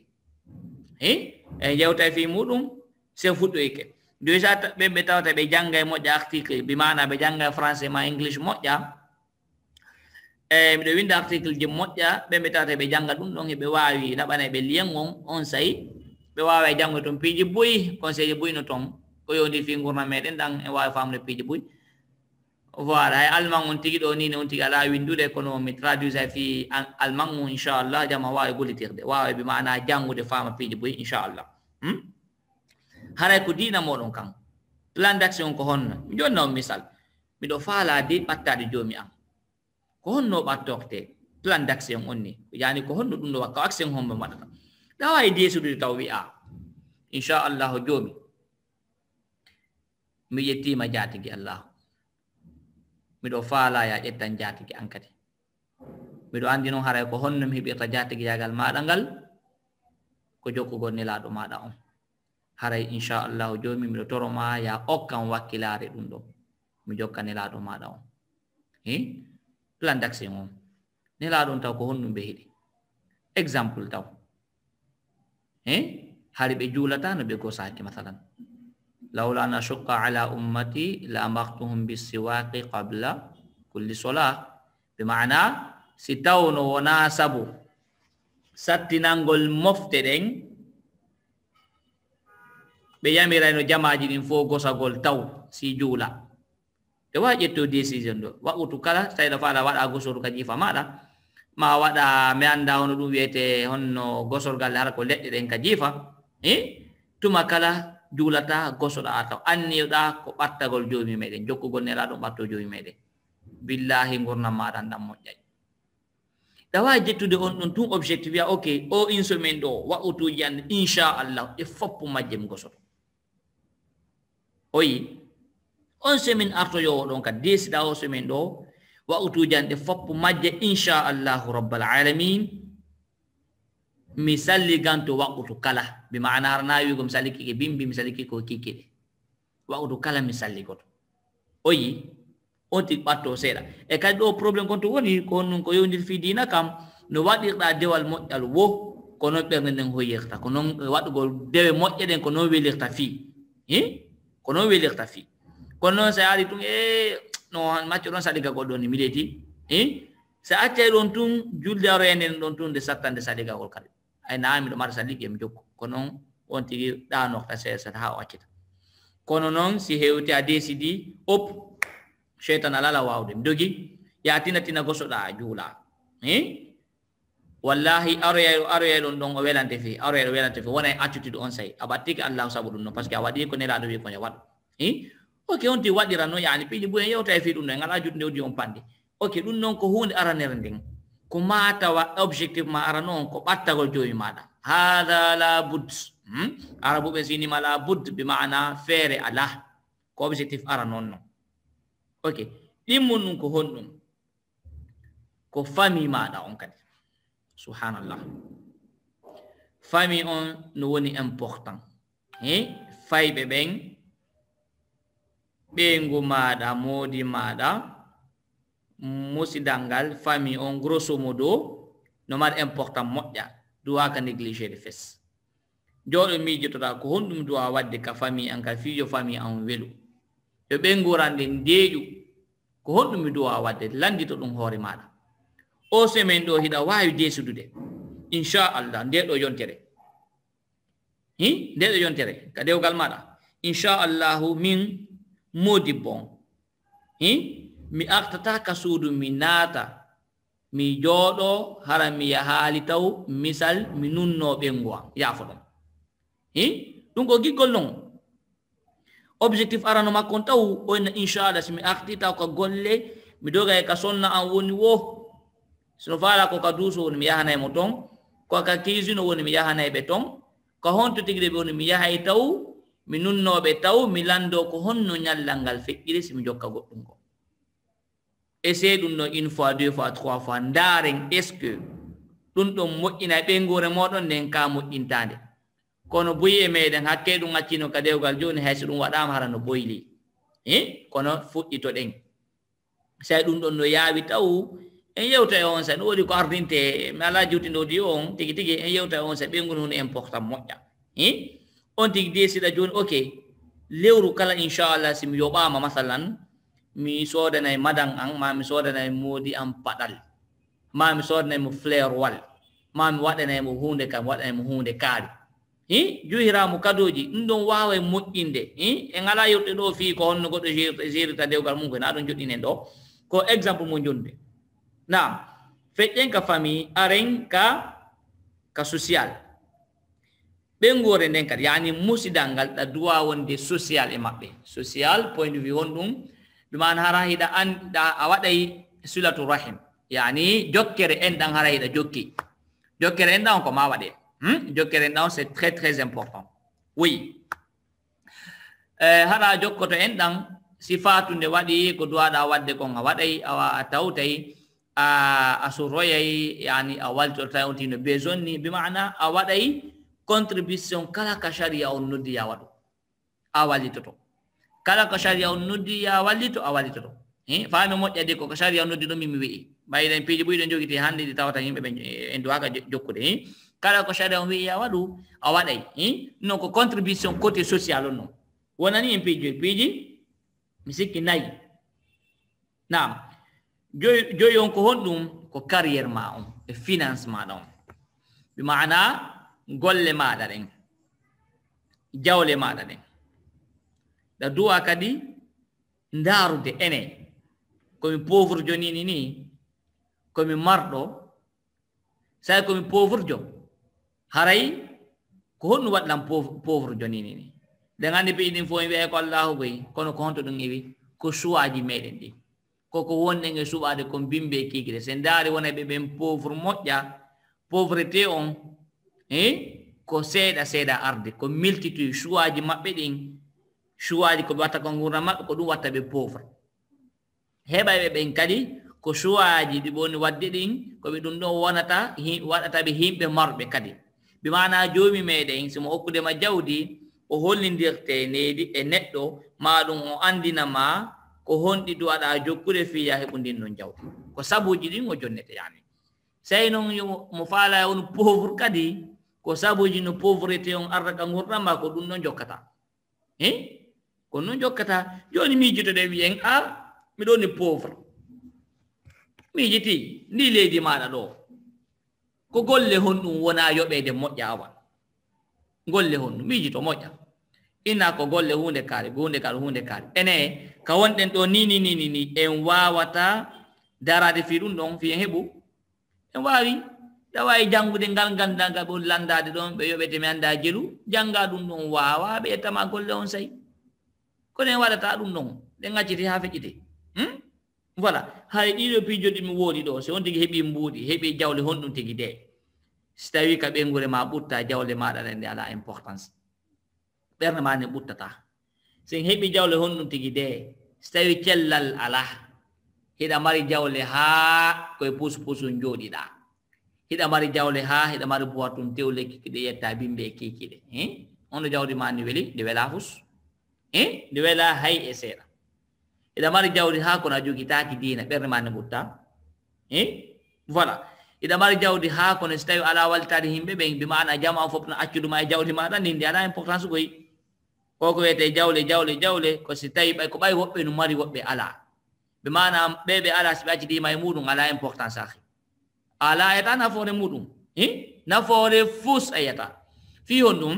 [SPEAKER 1] Eh. e jewta fi muɗum se fuɗɗoyke déjà ɓeɓe tawata ɓe jannga e moƴƴa article bi mana ɓe jannga français ma english moƴƴa e miɗo winde article ji moƴƴa ɓeɓe tawata ɓe jannga ɗum ɗon heɓe wawi naɓana e ɓe liyen on on sayi ɓe wawi jangoe toon piiji boyi conseil ji boyino toon ko yondi fi gurna meɗen ɗan e wawi famude piiji boyi voilà e allemand on tigui ɗo ni ne on tigui ala windude kono mi traduise e fi allemand ngu inchallah jaama wawi gollitirde wawi ɓe mana janggude fama piiji boyi inchallah hmm? haray ko dina moɗon kan plan d' action ko honno mi jonna on misal miɗo faalade ɓattade joomi am ko honno ɓattorte plan d' action on ni yani ko honno ɗum ɗo wakka action hombe mbaɗata ɗawa e desudude taw wi'a inchallahu joomi mi yettima jatigui allahu miɗo faala ya ƴettan jatigi an kadi miɗo anndi noon haray ko honno mi heɓirta jatigi yagal maɗa ngal ko jokkugol nelaɗo maɗa on haray inchallah joomi miɗo toroma ya okkan wakkilaare ɗum ɗo mi jokka nelaɗo maɗa on i plan d' action on nelaɗon taw ko honɗum ɓe heɗi exemple taw e hari ɓe juulata no ɓe gosaaki mathalan لولا نشق على أمتي لأمقتهم بالسواق قبل كل صلاة بمعنى ستون وناسبو ستنا نقول مفتدين بيامي رأينا جماعة جنين فو قصة قول سي جولا دوا جتو ديسيزن دو وقت كلا سيدا فالا وقت أغسر كجيفة مالا ما وقت ميان داون دو بيته هنو قصر قال لها لكو لأتدين كجيفة إيه؟ تما كلا juulata gosoɗa ataw anniyoɗa ko ɓattagol joomi meɗen jokkugol nela ɗum ɓatto joomi meɗen billahi gurnam maɗan ɗam moƴƴay tawa jettude on ɗum tun objectif wiya ok o insomin ɗo wa'utuji an inchallah e foppu majjem gosoɗo oyi on somin artoyowo ɗon kad desiɗa o somin ɗo wa'utuji an ɗe foppu majje inchallahu rabbalalamin misalli ganto waktu kala bi ma'ana harnawigo mi sallikike bimbi mi salliki kiki, waktu waqutu kala mi salligoto o yi on ti e kadi ɗo problem kon woni ko honnun ko yewdiri kam no waɗirɗa dewal moƴƴal wo ko noon ɓernde nden hoyirta ko noon e waɗugol dewe moƴƴe Konon ko noon ta fi i ko noon ta fi kono noon ari tun e no macco sa saɗiga goɗɗo ni miɗeti i so accay ɗon tun julde enen ɗon tun nde satta nde saɗigagol kadi naami miɗo mara salliki emi jokku ko noon on tigi ɗa nokta sesata ha o kono noon si hewti a décidi op cheytan alala wawde mi dogi yatina tina gosoɗa a juula i wallahi aroyayɗo aroyayɗon ɗon o welante fe aroyayɗo welante fe wona e ya attitude on sayi a ɓattiki allahu sabu ɗum noon par ce que a waɗi ko nelaɗo wi kone waɗa i ok on ti waɗira noon yani piiji bo en yewta e fi ɗum ɗo en ala jutde odi on panɗe ok ɗum noon ko hunde aranere nden kumata wa objective ma ara noon ko ɓattagol joomi maɗa hada labud hmm? arabu ɓe mala labud bi ma'ana fere ala ko objective ara noon noon ok ko honɗum ko fami mada on kadi subhanallah fami on no woni important e fayɓe ɓen ɓeygu maɗa moodi mada. musidal ngal famille on grosso modo no mari important moƴƴa duwa ka négligé de fes jooɗo miijotoɗa ko honɗum duwa wadde ka famille an ka fijo famille an welu yo ɓe ngurande ndeeƴu ko honɗumi duwa wadde landito ɗum hoore maɗa o semain ɗo hiɗa wawi desudude inchallah ndeɗo yontere hi ndeɗo yontere ka dewgal maɗa inchallahu min modi bon hi mi artata ka suudu mi naata mi jooɗo hara mi yahaali taw misal mi nunno ɓengu am yaafoɗon hi ɗum ko giggol non objectif arano makkon taw oyna inchallah somi arti taw ka golle mi dogay ka sonna am woni wo sono fala koka duuso woni mi yahanay mo ton koka kisino woni mi yahanay ɓe ton ko honto tigiɗeɓe woni mi yahay taw mi nunnoɓe taw mi lando ko honno ñallal ngal feƴƴiri somi jokka goɗɗum ko essayez ɗum ɗon une fois deux fois trois fois ndaaren est ce que ɗum ɗon moƴƴina ɓeygure moɗon nden ka moƴƴintande kono boyi e meɗen hakke ɗum accino ka dewgal joni hayso ɗum waɗama hara no boyli i eh? kono fuɗɗitoɗen sey ɗum ɗon no yaawi taw en yewta e on sa no woodi ko ardinte mi ala jiwtindowdi on tigi tigi en yewta e on sa ɓeygudu hun important moƴƴa e on tigi desiɗa joni ok lewru kala inchallah simi yoɓama masalan mi soodanay madan an ma mi soodanay moodi an paɗal ma mi soodanay mo fleur wal ma mi waɗanay mo hunde kam waɗanay mo hunde kaari hi juhiramo kadoji ɗum ɗon wawa moƴƴinde hi en ala yurɗe ɗo fi ko honno goɗɗo jirita dewgal mum kena ɗon joɗɗinen ɗo ko exemple mo jonde nam feƴƴen ka famille aren ka ka social ɓengore nden kadi yani musidal ngal ɗa duwa wonde social e maɓɓe social point de vue honɗum ɗum an hara hiɗa anɗa a waɗay sulatu rahim yani jokkere enɗan hara hiɗa jokki jokkere enɗa on ko ma waɗe hmm? jokkere enɗa on c'est très très important oui eh, hara jokkoto enɗan sifatunde waɗi ko duwaɗa waɗde kon a waɗay awa a tawtay a a suroyay yani a waltitotay on tino besoin ni bimana a waɗay contribution kala ka sharia on noddiya waɗo a wallitoto kala ko sharia on noddi ya wallito a wallitoto faami moƴƴadi koko sharia on noddi ɗo mimi wei mbayiɗen piiji ɓuyiɗen jogiti hande ɗi tawata yimɓe ɓeen duwaka jokkude kala ko sharia on wii ya waɗu a waɗay non ko contribution côté social on noon wonani en piiji joyi piiji mi sikki nayi nam joy joyi on ko honɗum ko carriére ma on e financement ɗon bi maana golle maɗa ɗen jawle maɗa ɗen dua kadi ndaarude ene komi pauvre jonini ni komi marɗo sai komi pauvre jo haray ko honɗum waɗɗan pauvre jonini ni ɗen anndi ɓe ɗin fof en wiya ko allahu goy kono ko honto ɗum ewi ko suwaji meɗen ɗi koko wonɗen e suɓade kon bimbe e kikiɗe sen ndaari wona ɓe ɓen pauvre moƴƴa pauvreté on e ko seeɗa seeɗa arde ko miltitude suwaji maɓɓe ɗin suwaji koɓe watta kongura maɓɓe ko ɗum watta ɓe pauvre heɓaɓe ɓen kadi ko suwaji ɗi ɓoni wadde ɗin koɓe ɗum ɗon wonata waɗataɓe himɓe marɓe kadi ɓi mana joomi meɗen somo hokkudema jawdi o hollidirte neydi e neɗɗo maɗum o andinama ko honɗi du aɗa jokkude fiya heɓudinnon jawdi ko sabuji ɗin o jonnete yani sey noon mo faala on pauvre kadi ko sabuji no pauvreté on arda ka gurɗama ko ɗum ɗon jokkata hein ko noon jokkata jooni miijitode wiyen a miɗoni pauvre miijiti ndi leydi maɗa ɗo ko golle hon ɗum wona yoɓeede moƴƴa awa golle hon ɗum miijito moƴƴa inna ko golle hunde kaari ko hunde kaari hunde kaari ene ka wonɗen ɗo ni ni nini ni en wawata darade fi ɗum ɗon fiyen heɓu en wawi tawawi janngude ngal ngandagal ɓon landade ɗon ɓe yoɓete mi annda jelu jannga ɗum ɗon wawa ɓe ƴettama golle on sayi ko ɗen waɗata ɗum ɗon ɗen hafe haa feƴƴite wala hay ɗiɗo piijoɗi mi wodi do se on tigi hebi mbuuɗi hebi jawle honɗum tigi de stawi ka ka ɓengure ma ɓutta jawle maɗa ɗen nde ala importance ɓernde ma ne ɓuttata sen hebi jawle hondun tigi de stawi cellal ala hiɗa mari jawle haa pus-pusun pusu jooɗiɗa hiɗa mari jawle ha hiɗa mari bowatum tewle kikiɗe yetta bimbe e kikiɗe ondo jawdi ma ni weli nde nde wela hay e seeɗa eɗa mari jawdi ha kona jogi taki dina ɓernde ma ne ɓutta e voilà eɗa mari jawdi ha kono si tawi ala waltade himɓe ɓe bi maana jama o fof no accudu ma e jawdi maɗa ndi nde ala importance koyi koko wiyete jawle jawle jawle ko si tawi ɓay ko ɓay woɓɓe no mari woɓɓe ala ɓe mana ɓe ɓe ala si ɓe accidima e muɗum ala importance ahi ala yata nafoore muɗum e nafoore fus ayata fi hon ɗum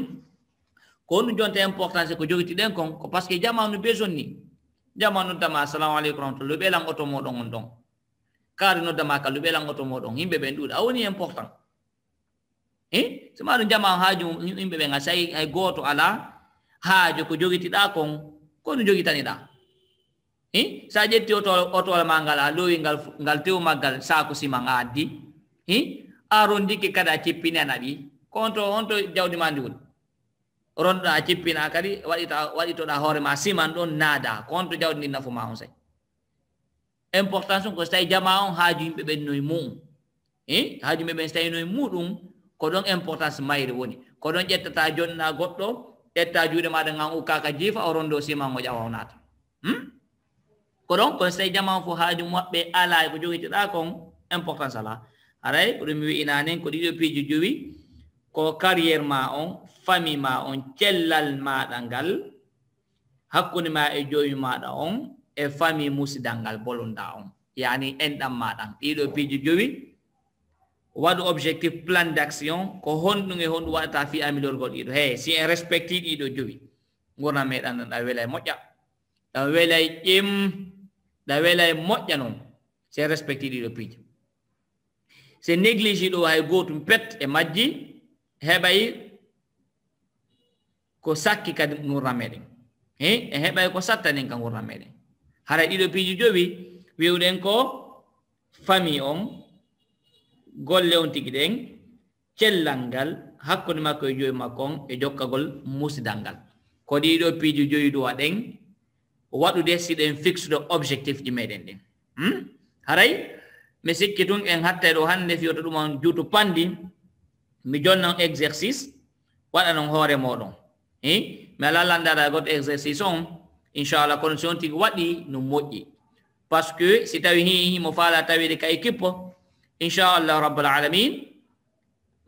[SPEAKER 1] ko nu jonta importance ko jogiti ɗen kon ko par ce que jamanu be sonni jamanu dama assalamu aleykum otomodong ɓe langoto moɗon on ɗon otomodong noddama kallu ɓe langoto eh? moɗon yimɓe ɓen ɗuuɗa a woni important go to ala, jama haaju yimɓe ɓen a sayi hay gooto alaa haajo ko jogitiɗa kon ko no jogitaniɗa i sa ƴetti otowal ma ngal a lowi ngal ngal sima nga addi i arondike kada a ceppini konto aɗi ko on jawdi ronda cippina kadi waɗita waɗitoɗa hoorema siman ɗon naada ko nada. to jawdi ni nafu ma on say importance on ko so tawi on haaju be ɓen noye muɗum i haaju yimɓe ɓen so tawi noye muɗum ko ɗon importance mayri woni ko ɗon ƴettata jonna goɗɗo ƴetta juuɗe maɗa ngan ukkaka jiifa o rondo siman o ƴawa o naata ko ɗon kono so tawi jama on fof haaju maɓɓe ala ko jogitiɗa kon importance ala aray ko ko ko kariyer ma on fami ma on cellal maɗa ngal hakkunde ma e joyi maɗa on e fami musidal ngal bolonda on yani enɗam maɗan ɗiɗo piiji jowi waɗu objectif plan d' action ko honɗum e honɗum waɗata fi amiliorgol ɗiɗo hey si en respecti ɗiɗo jowi gurna meɗan ɗan ɗa welay moƴƴa ɗan welay ƴim ɗa welay moƴƴa noon si en respecti ɗiɗo piiji si néglige ɗo hay gotum pet e majji heɓay ko sakki kadi gurna meɗen e e heɓay ko satta nen ka gurna meɗen hara ɗiɗo piiji jowi wiwɗen ko fami on golle on tigi ɗen cellal ngal hakkude makko e joyi makko on e jokkagol musidal ngal ko ɗiɗo piiji joyi ɗowa ɗen waɗude siɗen fixede objectif ji meɗen ɗen hmm? haray mi sikki tun en hatta ɗo hannde fiyota ɗum on juutu panndi mi jonnon exercice waɗa non hoore moɗon i mi alalandara e goto exercice on inchallah condition tigi waɗi no moƴƴi par ce que si tawi hihimo faala tawide ka équipe inchallah rabbilalamin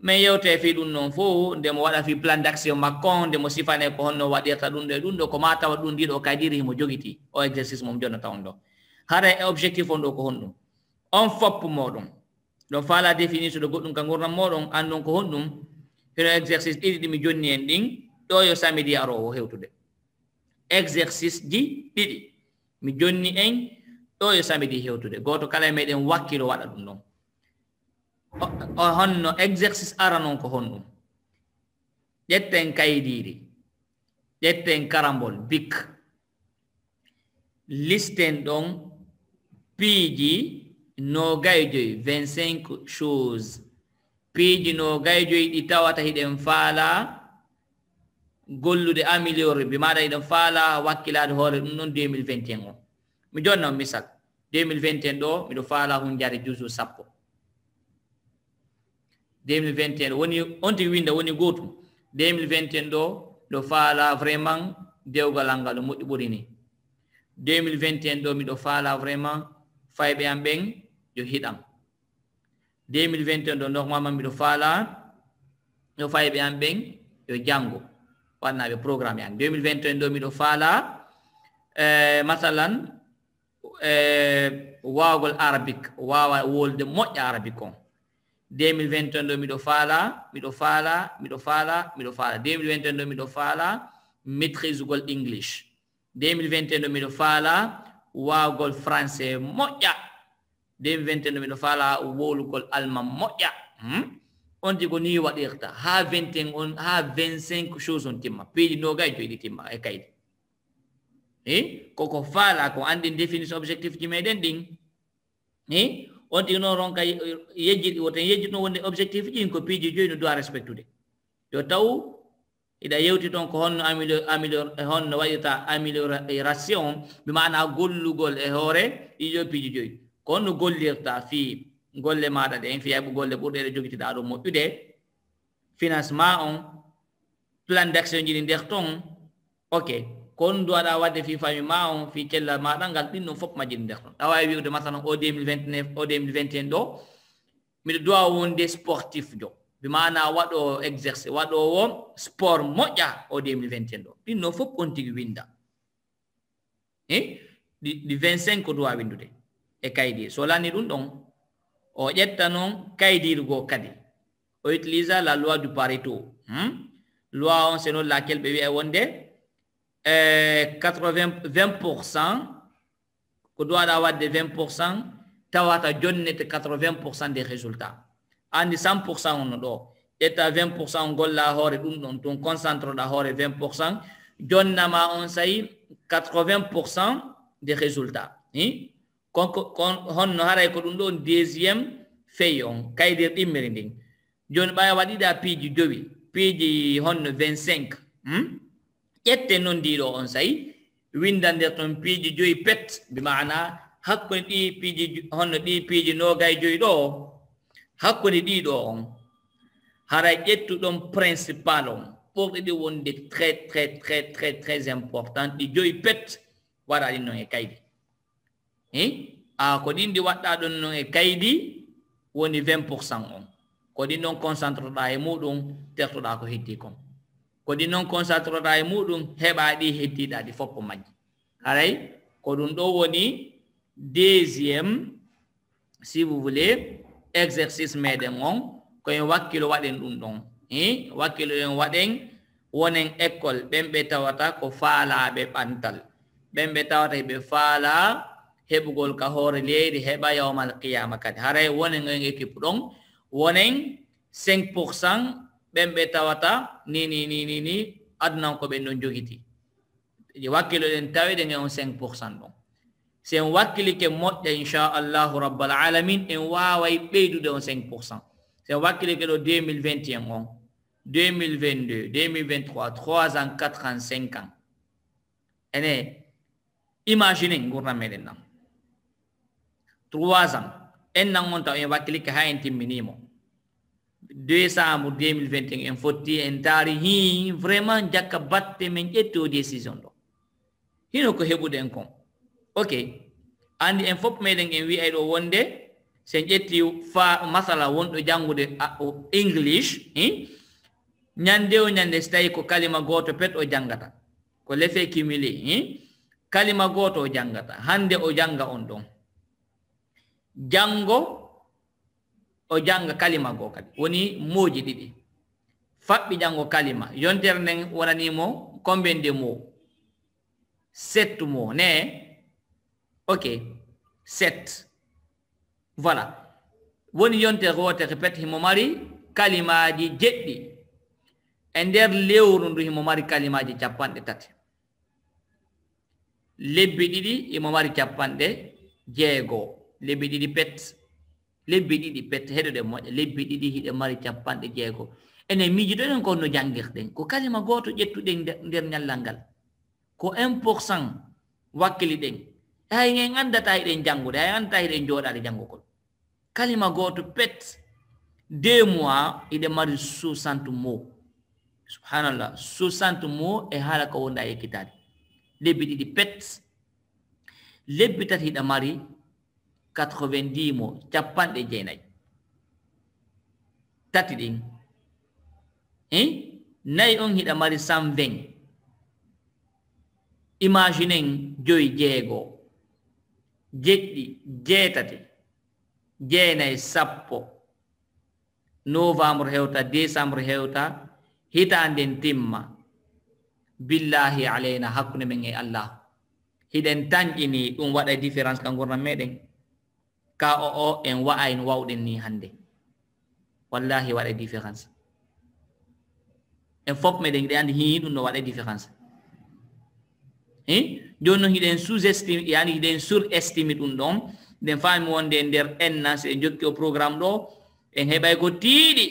[SPEAKER 1] min yewte fi ɗum noon fo ndemo waɗa fi plan d' action makkon ndemo sifane ko honno waɗirta ɗum ɗo e ɗum ɗo ko ma tawa ɗum ndiɗo kadiri himo jogiti o exercice mom jonnata on ɗo hara e objectif on ɗo ko honɗum on foppu moɗum ɗon fala définition ɗo goɗɗum ka gurnan moɗon andun ko honɗum hino exercice ɗiɗi ɗimi jonni en ɗin ɗo yo samedi arowo hewtude exercice ji ɗiɗi mi jonni en ɗo yo samedi hewtude goto kala e meɗen wakkilo waɗa ɗum ɗon honno exercice ara noon ko honɗum ƴetten kayidiri ƴetten karambol bik listen ɗon piiji noogay joyi vingtcinq chose piiji noogay joyi ɗi tawata hiɗen faala gollude améliore bi maɗa hiɗen faala wakkilaade hoore ɗum ɗon 2021 o mi jonnoon misal 2021 ɗo miɗo faala hunjaare jusu sappo 2021 woni onti winnda woni gootum 2021 ɗo ɗo faala vraiment dewgal al ngal o moƴƴi ɓuri ni 2021 ɗo miɗo faala vraiment fayɓe am ɓen yo hiɗam 2021 ɗo nokmama miɗo faala yo fayɓe am ɓen yo janngo waɗnaɓe programme yan 2021 ɗo miɗo faala e, masalan e, waawgol arabic waawa wolde moƴƴa arabic on 2021 ɗo miɗo faala miɗo faala miɗo faala miɗo faala 2021 ɗo miɗo faala maîtrisegol english 2021 ɗo miɗo faala waawgol français moƴƴa den vingtin mino fala wolugol alma moƴƴa hmm? on tigo ni waɗirta ha vingtin on ha vingtcinq chose on timma peeji noga e joyɗi timma e kayde e koko fala ko andi définition objectif ji meɗen ɗin e on tigi noon ronka yejjiɗi woten yejjiɗ no wonde objectif ƴin ko piiji joyi no dowa respecte ude yo taw iɗa yewti toon ko honno amilior amilior honno waɗirta amilioration e mi mana gollugol e hoore ɗi joyi piiji joyi kono gollirta fi golle maɗa ɗen fiyaybo golle ɓurɗeɗe jogitiɗa ɗum moƴƴude financement on plan d' action ji ɗi nder ton ok kon du waɗa waɗde fi famille ma on fi cellal maɗa ngal ɗin ɗum fof majjiɗi nder ton tawawi e wiwde masalan o 2029 o 2021 ɗo miɗo duwa wonde sportif jo bi mana waɗo exercice waɗowo sport moƴƴa o 2021 ɗo ɗin ɗon fof on tigui winda e ɗi 25 ko duwa windude e kaydi so lani ɗum ɗon o ƴetta noon kaydirgo kadi o utilisa la loi du pareto hmm? loi on c'est non laquelle ɓe wi'a wonde eh, 80 20 pourcent ko duwaɗa wadde 20 pourcent tawata jonnete 80 des résultats En 100 on ono ɗo ƴetta 20 pourcent golla hoore ɗum ɗon tun concentre ɗa hoore 20 pourcent jonnama on sayi 80 des résultats hmm? kon kon honno haray ko ɗum ɗo deuxiéme fey on kaydir ɗimmiri ndin joni ɓaya waɗiɗa piiji jowi piiji honno vingt cinq hmm? ƴette noon ndiɗo on sayi winda nder ɗon piiji joyi pet bi mana hakkunde ɗi piiji honno ɗi piiji nogaye joyi ɗo di do on hara don principal on ɓurɗe ɗi wonde très très très très très important ɗi joyi pet waɗa ɗin noon e kaydi ko ɗin ɗi waɗɗa ɗum non e kaydi woni 20 pour cent on ko ɗin non concentreɗa e muɗum tertoɗa ko heddi kon ko ɗin non concentreɗa e muɗum heɓa ɗi heddiɗa ɗi foppo majji aray ko ɗum ɗo woni deuxiéme si vous voulez exercice meɗen on koyen wakkilo waɗen ɗum ɗon i wakkilo en waɗen wonen école ɓen ɓe tawata ko faalaɓe ɓantal ɓen ɓe tawata ɓe faala heɓugol ka hoore leydi heɓa yawmal qiyama kadi haray wonen en équipe ɗon wonen 5 pourcent tawata ni ni ni ni ni adnan ko ben ɗon jogiti je wakkilo den tawi ɗen 5 pourcent ɗon wakili ke wakkilike moƴƴa inchallahu rabbal alamin en waway ɓeydude on 5 pourcent wakili ke 2020 ɗo 2021 on 2022 2023 3 ans 4 ans 5 ans ene imagine gurdam meɗen nan 3 ans, un en wakili t'a watili ka hain timminimo. 200 2021 en fotti en tari hi vraiment jakka batte men ƴetto décision ɗo hino ko heɓude en kon ok andi en fof meɗen en wi'ay ɗo wonde sen ƴetti fa masala wonɗo janngude english ñande o ñande so tawi ko kalima gooto pet o janngata ko lefe cumulé kalima gooto o janngata hannde o jannga on ɗon jango o janga kalima go kadi woni moji didi fabbi jango kalima yontere nden wonanimo combien de mot sept mot ne ok sept voilà woni yontere wote répete himo mari kalimaji jeɗɗi e nder lewru ndu himo mari kalimaji capanɗe tati lebbi ɗiɗi imo mari capanɗe jeegoo lebbi ɗiɗi pet lebbi ɗiɗi pet heɗoɗe moƴƴa lebbi ɗiɗi hiɗe mari capanɗe jeego enen miijotoɗen ko no janngirɗen ko kalima gooto ƴettuɗen nder ñallal ngal ko un pour cent wakkili ɗen hay en anndata hiɗen e janngude hay anndata hiɗen e jooɗaade janngokol kalima gooto pet deux mois hiɗe mari soixante mot subhanallah soixante mot e haala ko wonɗa yekkitaade lebbi ɗiɗi pet lebbi tati hiɗa mari quatrevingdimo capanɗe jeenayi tati ɗin i nayi on hiɗa mari cent vin imaginen joyi jeegoo jeɗɗi jeetati jeenayi sappo novembre hewta décembre hewta hitanden timma billahi alayna hakkunde men e allah hiɗen tanƴini ɗum waɗa différence ka gurna meɗen ka o o en wa'ay no wawɗen ni hannde wallahi waɗa différence en fof meɗen giɗe anndi hii ɗum no waɗa différence i joni noon hiɗen sous estime yani hiɗen sur estime ɗum ɗon nden faami wonde e nder ennas en jokki o programme ɗo en heɓay ko tiiɗi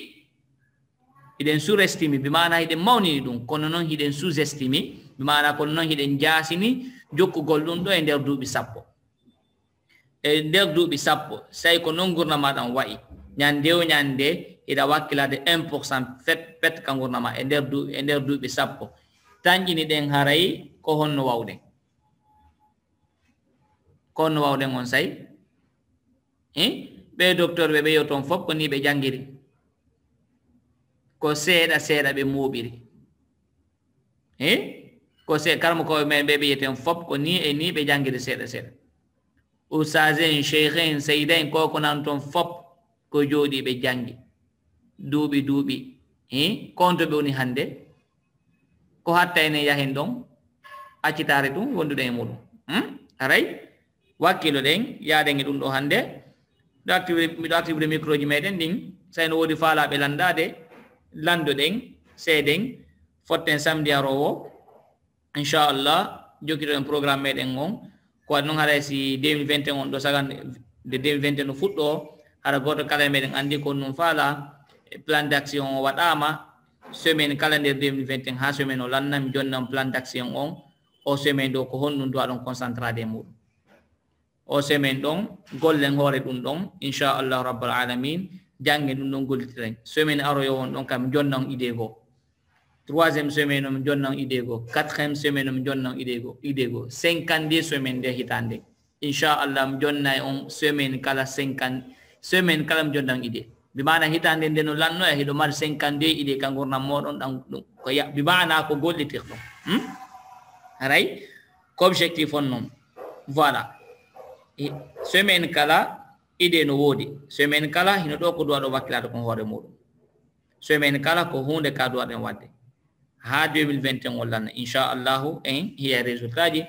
[SPEAKER 1] hiɗen sur estime bi mana hiɗen mawnini ɗum kono noon hiɗen sous estime bi mana kono noon hiɗen jaasini jokkugol ɗum ɗo e nder duuɓi sappo e nder duuɓi sappo sey ko non gurnama ɗam wayi ñande o ñande iɗa wakkilade un pour cent pet ka gurnama e nder duuɓi e nder duuɓi sappo tañƴiniɗen haray ko honno wawɗen ko honno wawɗen on say i ɓe docteur ɓe ɓeyo toon fof koni ɓe jangiri ko seeɗa seeɗa ɓe muuɓiri i ko see karmakoɓe ɓe ɓeyeten fof ko ni e ni ɓe jangiri seeɗa seeɗa usage en cheikhe en seyda en ko ko nan toon fop ko jooɗi ɓe jangi duuɓi duuɓi i konto ɓe woni hannde ko hatta enen yahen ɗon accitare ɗum wonduɗo e muɗum hmm? aray wakkilo ɗen yaaden e ɗum ɗo hannde ɗo activiɗo activiɗe micro ji meɗen ɗin sayno woodi faalaɓe landade landuɗen seeden fotten samdi arowo inchallah jokkitoɗen programme meɗen on ko waɗi noon haray si 2021 on ɗo saga de 2021 no fuɗɗo hara goto kala e meɗen anndi kon noon faala plan d' action o waɗaama semaine kala nder 2021 haa semaine o lanndami jonnam plan d' action on o semaine ɗo ko honnum dowaɗon concentrade e muɗum o semaine ɗon gollen hoore ɗum ɗon inchallah rabbal alamin jange ɗum ɗon gollitiren semaine aroyowon ɗon kam jonnam idée goo troisième semaine om jonnon idée go quatrième semaine idego, jonnon idée go idée go cinquante semaine de hitande inchallah m jonnay on semaine kala cinquante semaine kala m ide, idée mana hitande nde no lannoya hiɗo mari cinquante deux idée ka gurnan moɗon ɗan ɗum ko ya bimana ko gollitir ɗum hmm? aray ko objectif on noon voilà semaine kala idée no wodi semaine kala hino ɗo ko duwaɗo wakkilaade ko hoore muɗum semaine kala ko hunde ka duwaɗen wadde ha 2021 wallana inchallahu en hiya résultat ji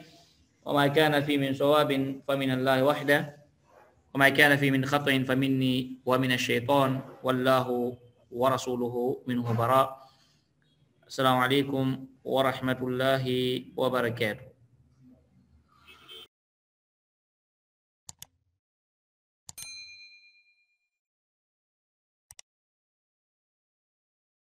[SPEAKER 1] wama kana fi min sawabin fa min الله wahda إيه؟ وما كان في من خطأ فمني ومن الشيطان والله ورسوله منه براء السلام عليكم ورحمة الله وبركاته